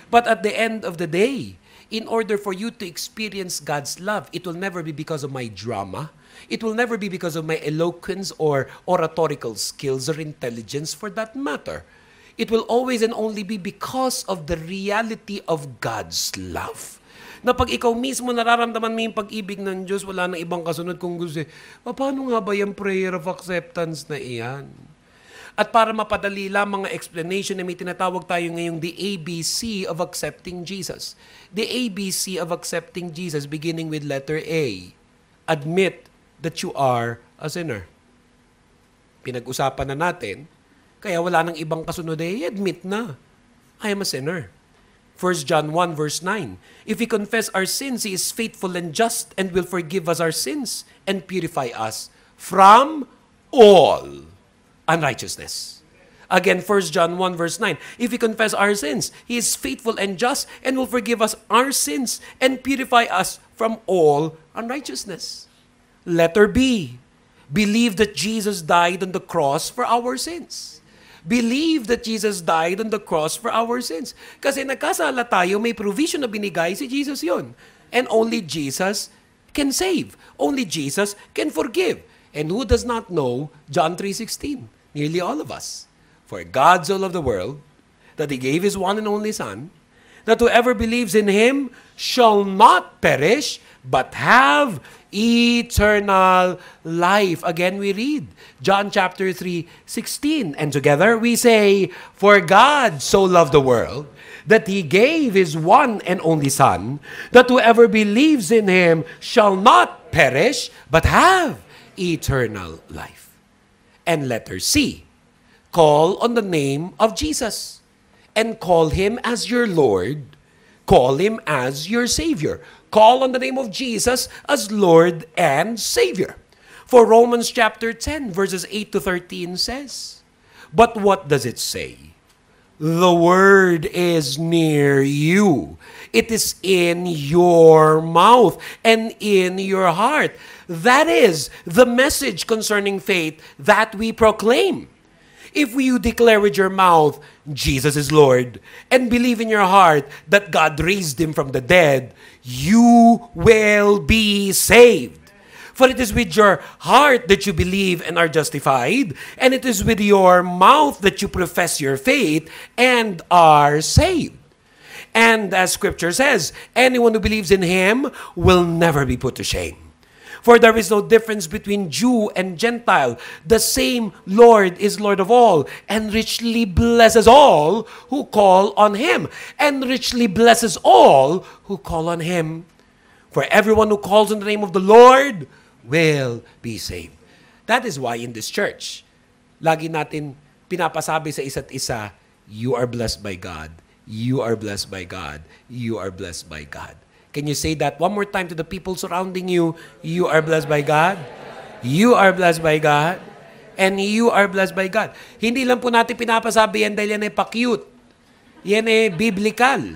But at the end of the day, in order for you to experience God's love, it will never be because of my drama, It will never be because of my eloquence or oratorical skills or intelligence for that matter. It will always and only be because of the reality of God's love. Na pag ikaw mismo nararamdaman mo yung pag-ibig ng Diyos, wala nang ibang kasunod kung gusto. Eh. O, paano nga ba yung prayer of acceptance na iyan? At para mapadali lang mga explanation na may tinatawag tayo ngayong the ABC of accepting Jesus. The ABC of accepting Jesus beginning with letter A. Admit that you are a sinner. Pinag-usapan na natin, kaya wala nang ibang kasunod eh, admit na, I am a sinner. 1 John 1 verse 9, If we confess our sins, He is faithful and just and will forgive us our sins and purify us from all unrighteousness. Again, 1 John 1 verse 9, If we confess our sins, He is faithful and just and will forgive us our sins and purify us from all unrighteousness. Letter B, believe that Jesus died on the cross for our sins. Believe that Jesus died on the cross for our sins. Kasi nagkasala tayo, may provision na binigay si Jesus yon. And only Jesus can save. Only Jesus can forgive. And who does not know John 3.16? Nearly all of us. For God so loved the world that He gave His one and only Son, that whoever believes in Him shall not perish, but have eternal life. Again, we read John chapter 3, 16. And together we say, For God so loved the world that he gave his one and only Son, that whoever believes in him shall not perish, but have eternal life. And letter C, call on the name of Jesus and call him as your Lord, call him as your Savior Call on the name of Jesus as Lord and Savior. For Romans chapter 10, verses 8 to 13 says, But what does it say? The word is near you. It is in your mouth and in your heart. That is the message concerning faith that we proclaim. If you declare with your mouth, Jesus is Lord, and believe in your heart that God raised him from the dead, you will be saved. For it is with your heart that you believe and are justified, and it is with your mouth that you profess your faith and are saved. And as scripture says, anyone who believes in him will never be put to shame. For there is no difference between Jew and Gentile. The same Lord is Lord of all and richly blesses all who call on him. And richly blesses all who call on him. For everyone who calls on the name of the Lord will be saved. That is why in this church, lagi natin pinapasabi sa isa't isa, you are blessed by God. You are blessed by God. You are blessed by God. Can you say that one more time to the people surrounding you? You are blessed by God. You are blessed by God. And you are blessed by God. Hindi lang po natin pinapasabi yan dahil yan ay pa-cute. Yan ay biblical.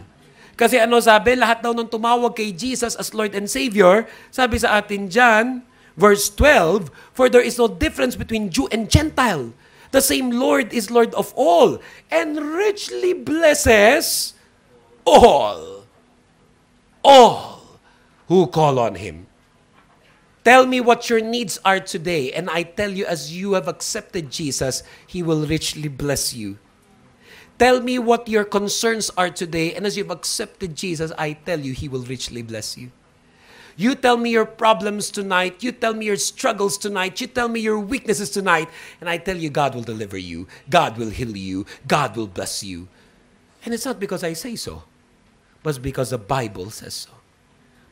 Kasi ano sabi, lahat daw nung tumawag kay Jesus as Lord and Savior, sabi sa atin dyan, verse 12, For there is no difference between Jew and Gentile. The same Lord is Lord of all and richly blesses all. all who call on Him. Tell me what your needs are today, and I tell you, as you have accepted Jesus, He will richly bless you. Tell me what your concerns are today, and as you've accepted Jesus, I tell you, He will richly bless you. You tell me your problems tonight. You tell me your struggles tonight. You tell me your weaknesses tonight. And I tell you, God will deliver you. God will heal you. God will bless you. And it's not because I say so. but because the Bible says so.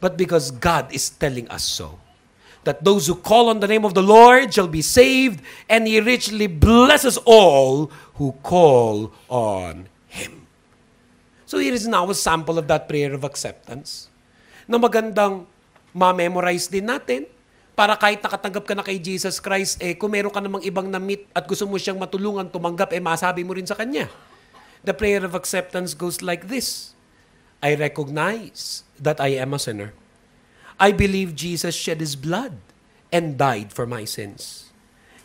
But because God is telling us so. That those who call on the name of the Lord shall be saved, and He richly blesses all who call on Him. So here is now a sample of that prayer of acceptance na magandang ma-memorize din natin para kahit nakatanggap ka na kay Jesus Christ, eh, kung meron ka namang ibang na-meet at gusto mo siyang matulungan, tumanggap, eh, masabi mo rin sa Kanya. The prayer of acceptance goes like this. I recognize that I am a sinner. I believe Jesus shed his blood and died for my sins.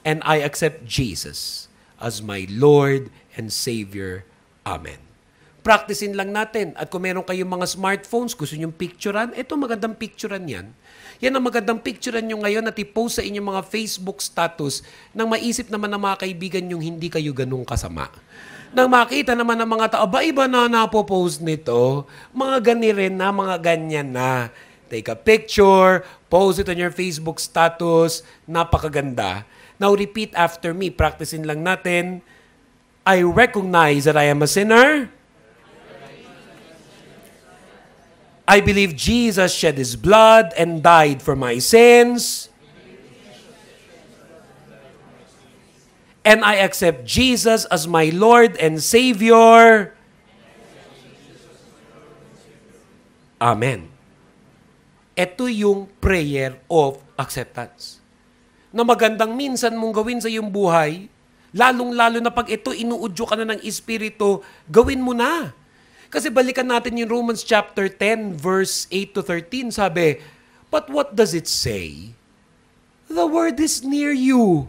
And I accept Jesus as my Lord and Savior. Amen. Practicein lang natin. At kung meron kayong mga smartphones, gusto nyong picturean, ito magandang picturean yan. Yan ang magandang picturean nyo ngayon at ipost sa inyong mga Facebook status nang maisip naman ng mga kaibigan yung hindi kayo ganung kasama. Nang makita naman ng mga tao, ba iba na napopost nito? Mga gani rin na, mga ganyan na. Take a picture, post it on your Facebook status, napakaganda. Now repeat after me, practicein lang natin. I recognize that I am a sinner. I believe Jesus shed his blood and died for my sins. and I accept Jesus as my Lord and Savior. Amen. Ito yung prayer of acceptance. Na magandang minsan mong gawin sa iyong buhay, lalong-lalo na pag ito inuudyo ka na ng Espiritu, gawin mo na. Kasi balikan natin yung Romans chapter 10 verse 8 to 13 sabi, But what does it say? The word is near you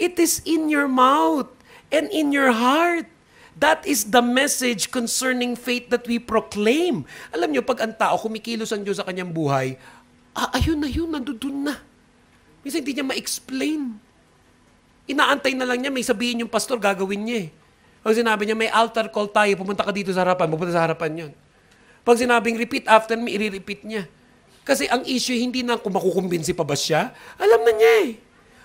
It is in your mouth and in your heart. That is the message concerning faith that we proclaim. Alam nyo, pag ang tao kumikilos ang Diyos sa kanyang buhay, ah, ayun na yun, nandun na. Minsan hindi niya ma-explain. Inaantay na lang niya, may sabihin yung pastor, gagawin niya eh. Pag sinabi niya, may altar call tayo, pumunta ka dito sa harapan, pupunta sa harapan yun. Pag sinabing repeat after me, i-repeat niya. Kasi ang issue, hindi na kung makukumbinsi pa ba siya, alam na niya eh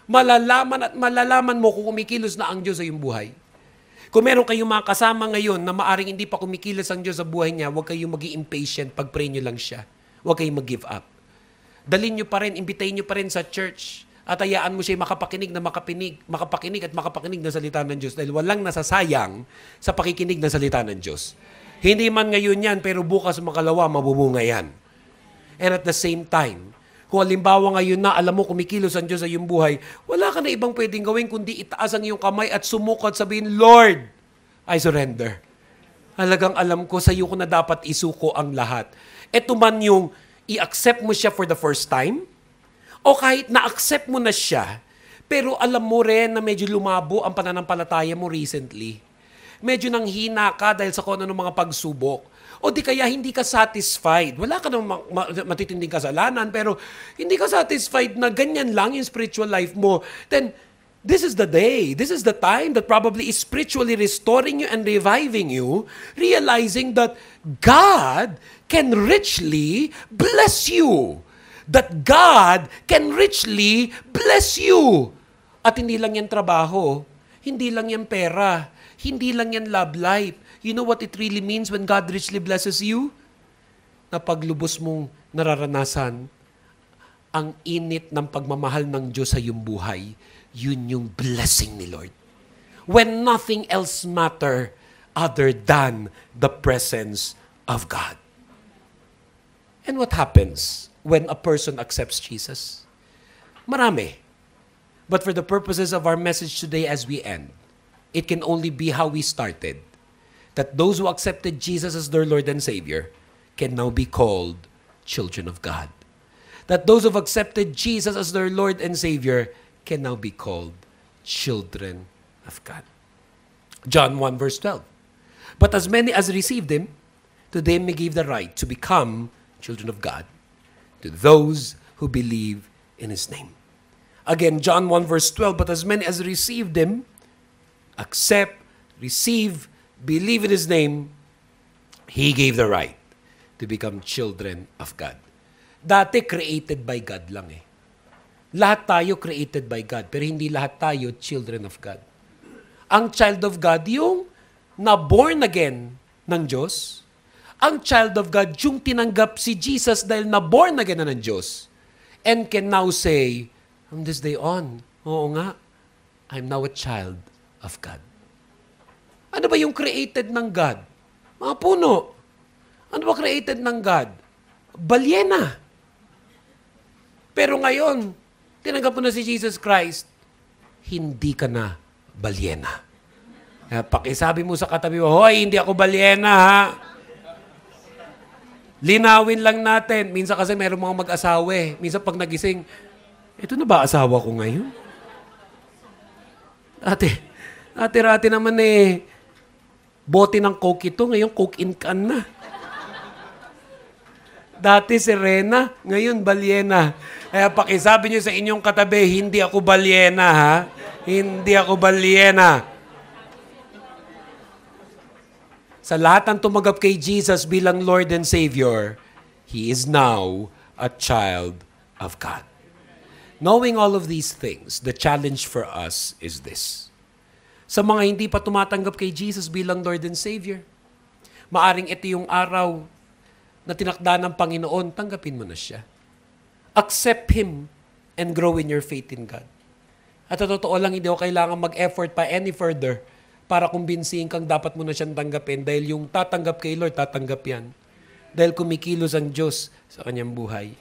malalaman at malalaman mo kung kumikilos na ang Diyos sa iyong buhay. Kung meron kayong mga kasama ngayon na maaring hindi pa kumikilos ang Diyos sa buhay niya, huwag kayong maging impatient, pag-pray niyo lang siya. Huwag kayong mag-give up. Dalin niyo pa rin, imbitayin niyo pa rin sa church at hayaan mo siya makapakinig na makapinig, makapakinig at makapakinig ng salita ng Diyos dahil walang nasasayang sa pakikinig ng salita ng Diyos. Hindi man ngayon yan, pero bukas makalawa, mabubunga yan. And at the same time, kung halimbawa ngayon na alam mo kumikilos ang Diyos sa iyong buhay, wala ka na ibang pwedeng gawin kundi itaas ang iyong kamay at sumuko at sabihin, Lord, I surrender. Halagang alam ko sa iyo ko na dapat isuko ang lahat. Ito man yung i-accept mo siya for the first time, o kahit na-accept mo na siya, pero alam mo rin na medyo lumabo ang pananampalataya mo recently. Medyo nang hina ka dahil sa kono ng mga pagsubok o di kaya hindi ka satisfied. Wala ka namang ma- matitinding kasalanan, pero hindi ka satisfied na ganyan lang yung spiritual life mo. Then, This is the day, this is the time that probably is spiritually restoring you and reviving you, realizing that God can richly bless you. That God can richly bless you. At hindi lang yan trabaho, hindi lang yan pera, hindi lang yan love life, you know what it really means when God richly blesses you? Na paglubos mong nararanasan ang init ng pagmamahal ng Diyos sa iyong buhay, yun yung blessing ni Lord. When nothing else matter other than the presence of God. And what happens when a person accepts Jesus? Marami. But for the purposes of our message today as we end, it can only be how we started. that those who accepted Jesus as their Lord and Savior can now be called children of God. That those who have accepted Jesus as their Lord and Savior can now be called children of God. John 1 verse 12. But as many as received him, to them he gave the right to become children of God, to those who believe in his name. Again, John 1 verse 12, but as many as received him, accept, receive, believe in His name, He gave the right to become children of God. Dati created by God lang eh. Lahat tayo created by God, pero hindi lahat tayo children of God. Ang child of God, yung na born again ng Diyos. Ang child of God, yung tinanggap si Jesus dahil na born again na ng Diyos. And can now say, from this day on, oo nga, I'm now a child of God. Ano ba yung created ng God? Mga puno. Ano ba created ng God? Balyena. Pero ngayon, tinanggap mo na si Jesus Christ, hindi ka na balyena. Eh, pakisabi mo sa katabi mo, Hoy, hindi ako balyena ha. Linawin lang natin. Minsan kasi meron mga mag-asawa eh. Minsan pag nagising, ito na ba asawa ko ngayon? Ate, ate-rate naman eh. Bote ng Coke ito, ngayon Coke in can na. Dati sirena, ngayon balyena. Kaya pakisabi niyo sa inyong katabi, hindi ako balyena ha. Hindi ako balyena. Sa lahat ng tumagap kay Jesus bilang Lord and Savior, He is now a child of God. Knowing all of these things, the challenge for us is this sa mga hindi pa tumatanggap kay Jesus bilang Lord and Savior. Maaring ito yung araw na tinakda ng Panginoon, tanggapin mo na siya. Accept Him and grow in your faith in God. At totoo lang, hindi ko kailangan mag-effort pa any further para kumbinsihin kang dapat mo na siyang tanggapin dahil yung tatanggap kay Lord, tatanggap yan. Dahil kumikilos ang Diyos sa kanyang buhay.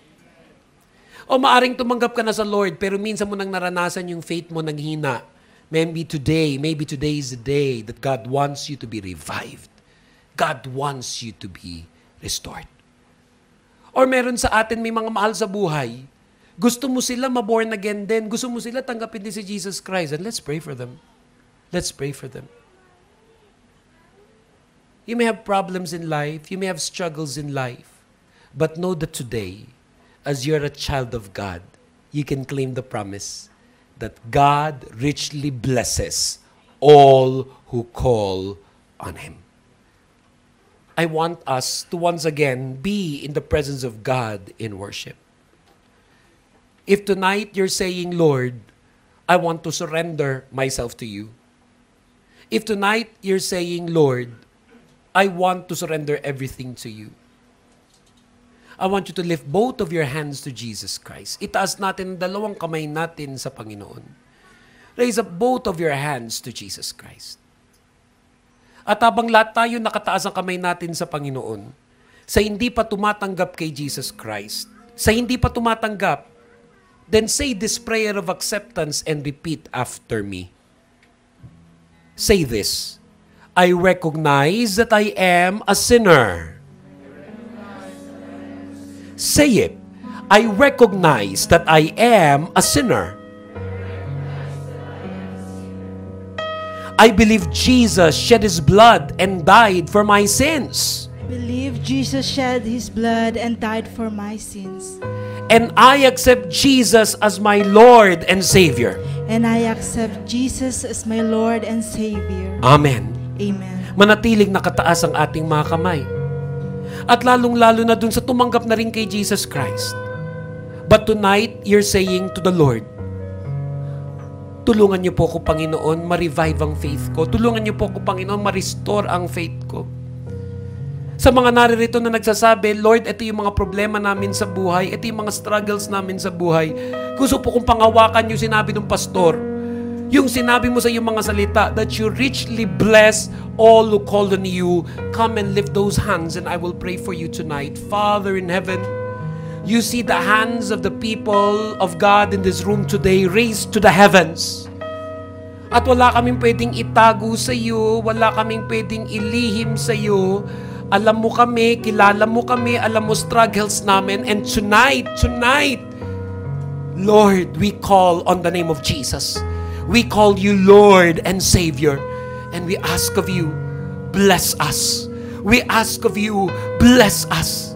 O maaring tumanggap ka na sa Lord pero minsan mo nang naranasan yung faith mo naghina Maybe today, maybe today is the day that God wants you to be revived. God wants you to be restored. Or meron sa atin may mga mahal sa buhay, gusto mo sila maborn again din. Gusto mo sila tanggapin din si Jesus Christ. And let's pray for them. Let's pray for them. You may have problems in life. You may have struggles in life. But know that today, as you're a child of God, you can claim the promise that God richly blesses all who call on Him. I want us to once again be in the presence of God in worship. If tonight you're saying, Lord, I want to surrender myself to you. If tonight you're saying, Lord, I want to surrender everything to you. I want you to lift both of your hands to Jesus Christ. Itaas natin dalawang kamay natin sa Panginoon. Raise up both of your hands to Jesus Christ. At habang lahat tayo nakataas ang kamay natin sa Panginoon, sa hindi pa tumatanggap kay Jesus Christ, sa hindi pa tumatanggap, then say this prayer of acceptance and repeat after me. Say this, I recognize that I am a sinner say it. I recognize that I am a sinner. I believe Jesus shed his blood and died for my sins. I believe Jesus shed his blood and died for my sins. And I accept Jesus as my Lord and Savior. And I accept Jesus as my Lord and Savior. Amen. Amen. Manatiling nakataas ang ating mga kamay. At lalong-lalo na dun sa tumanggap na rin kay Jesus Christ. But tonight, you're saying to the Lord, Tulungan niyo po ako, Panginoon, ma-revive ang faith ko. Tulungan niyo po ako, Panginoon, ma-restore ang faith ko. Sa mga naririto na nagsasabi, Lord, ito yung mga problema namin sa buhay, ito yung mga struggles namin sa buhay. Gusto po kong pangawakan yung sinabi ng pastor yung sinabi mo sa iyong mga salita, that you richly bless all who call on you. Come and lift those hands and I will pray for you tonight. Father in heaven, you see the hands of the people of God in this room today raised to the heavens. At wala kaming pwedeng itago sa iyo, wala kaming pwedeng ilihim sa iyo. Alam mo kami, kilala mo kami, alam mo struggles namin. And tonight, tonight, Lord, we call on the name of Jesus. We call you Lord and Savior. And we ask of you, bless us. We ask of you, bless us.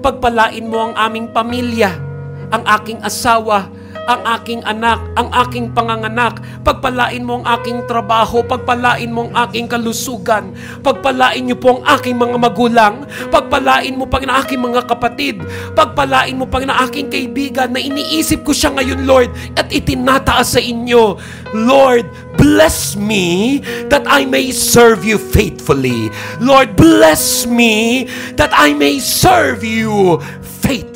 Pagpalain mo ang aming pamilya, ang aking asawa, ang aking anak, ang aking panganganak. Pagpalain mo ang aking trabaho, pagpalain mo ang aking kalusugan, pagpalain niyo po ang aking mga magulang, pagpalain mo pag na aking mga kapatid, pagpalain mo pag na aking kaibigan na iniisip ko siya ngayon, Lord, at itinataas sa inyo. Lord, bless me that I may serve you faithfully. Lord, bless me that I may serve you faithfully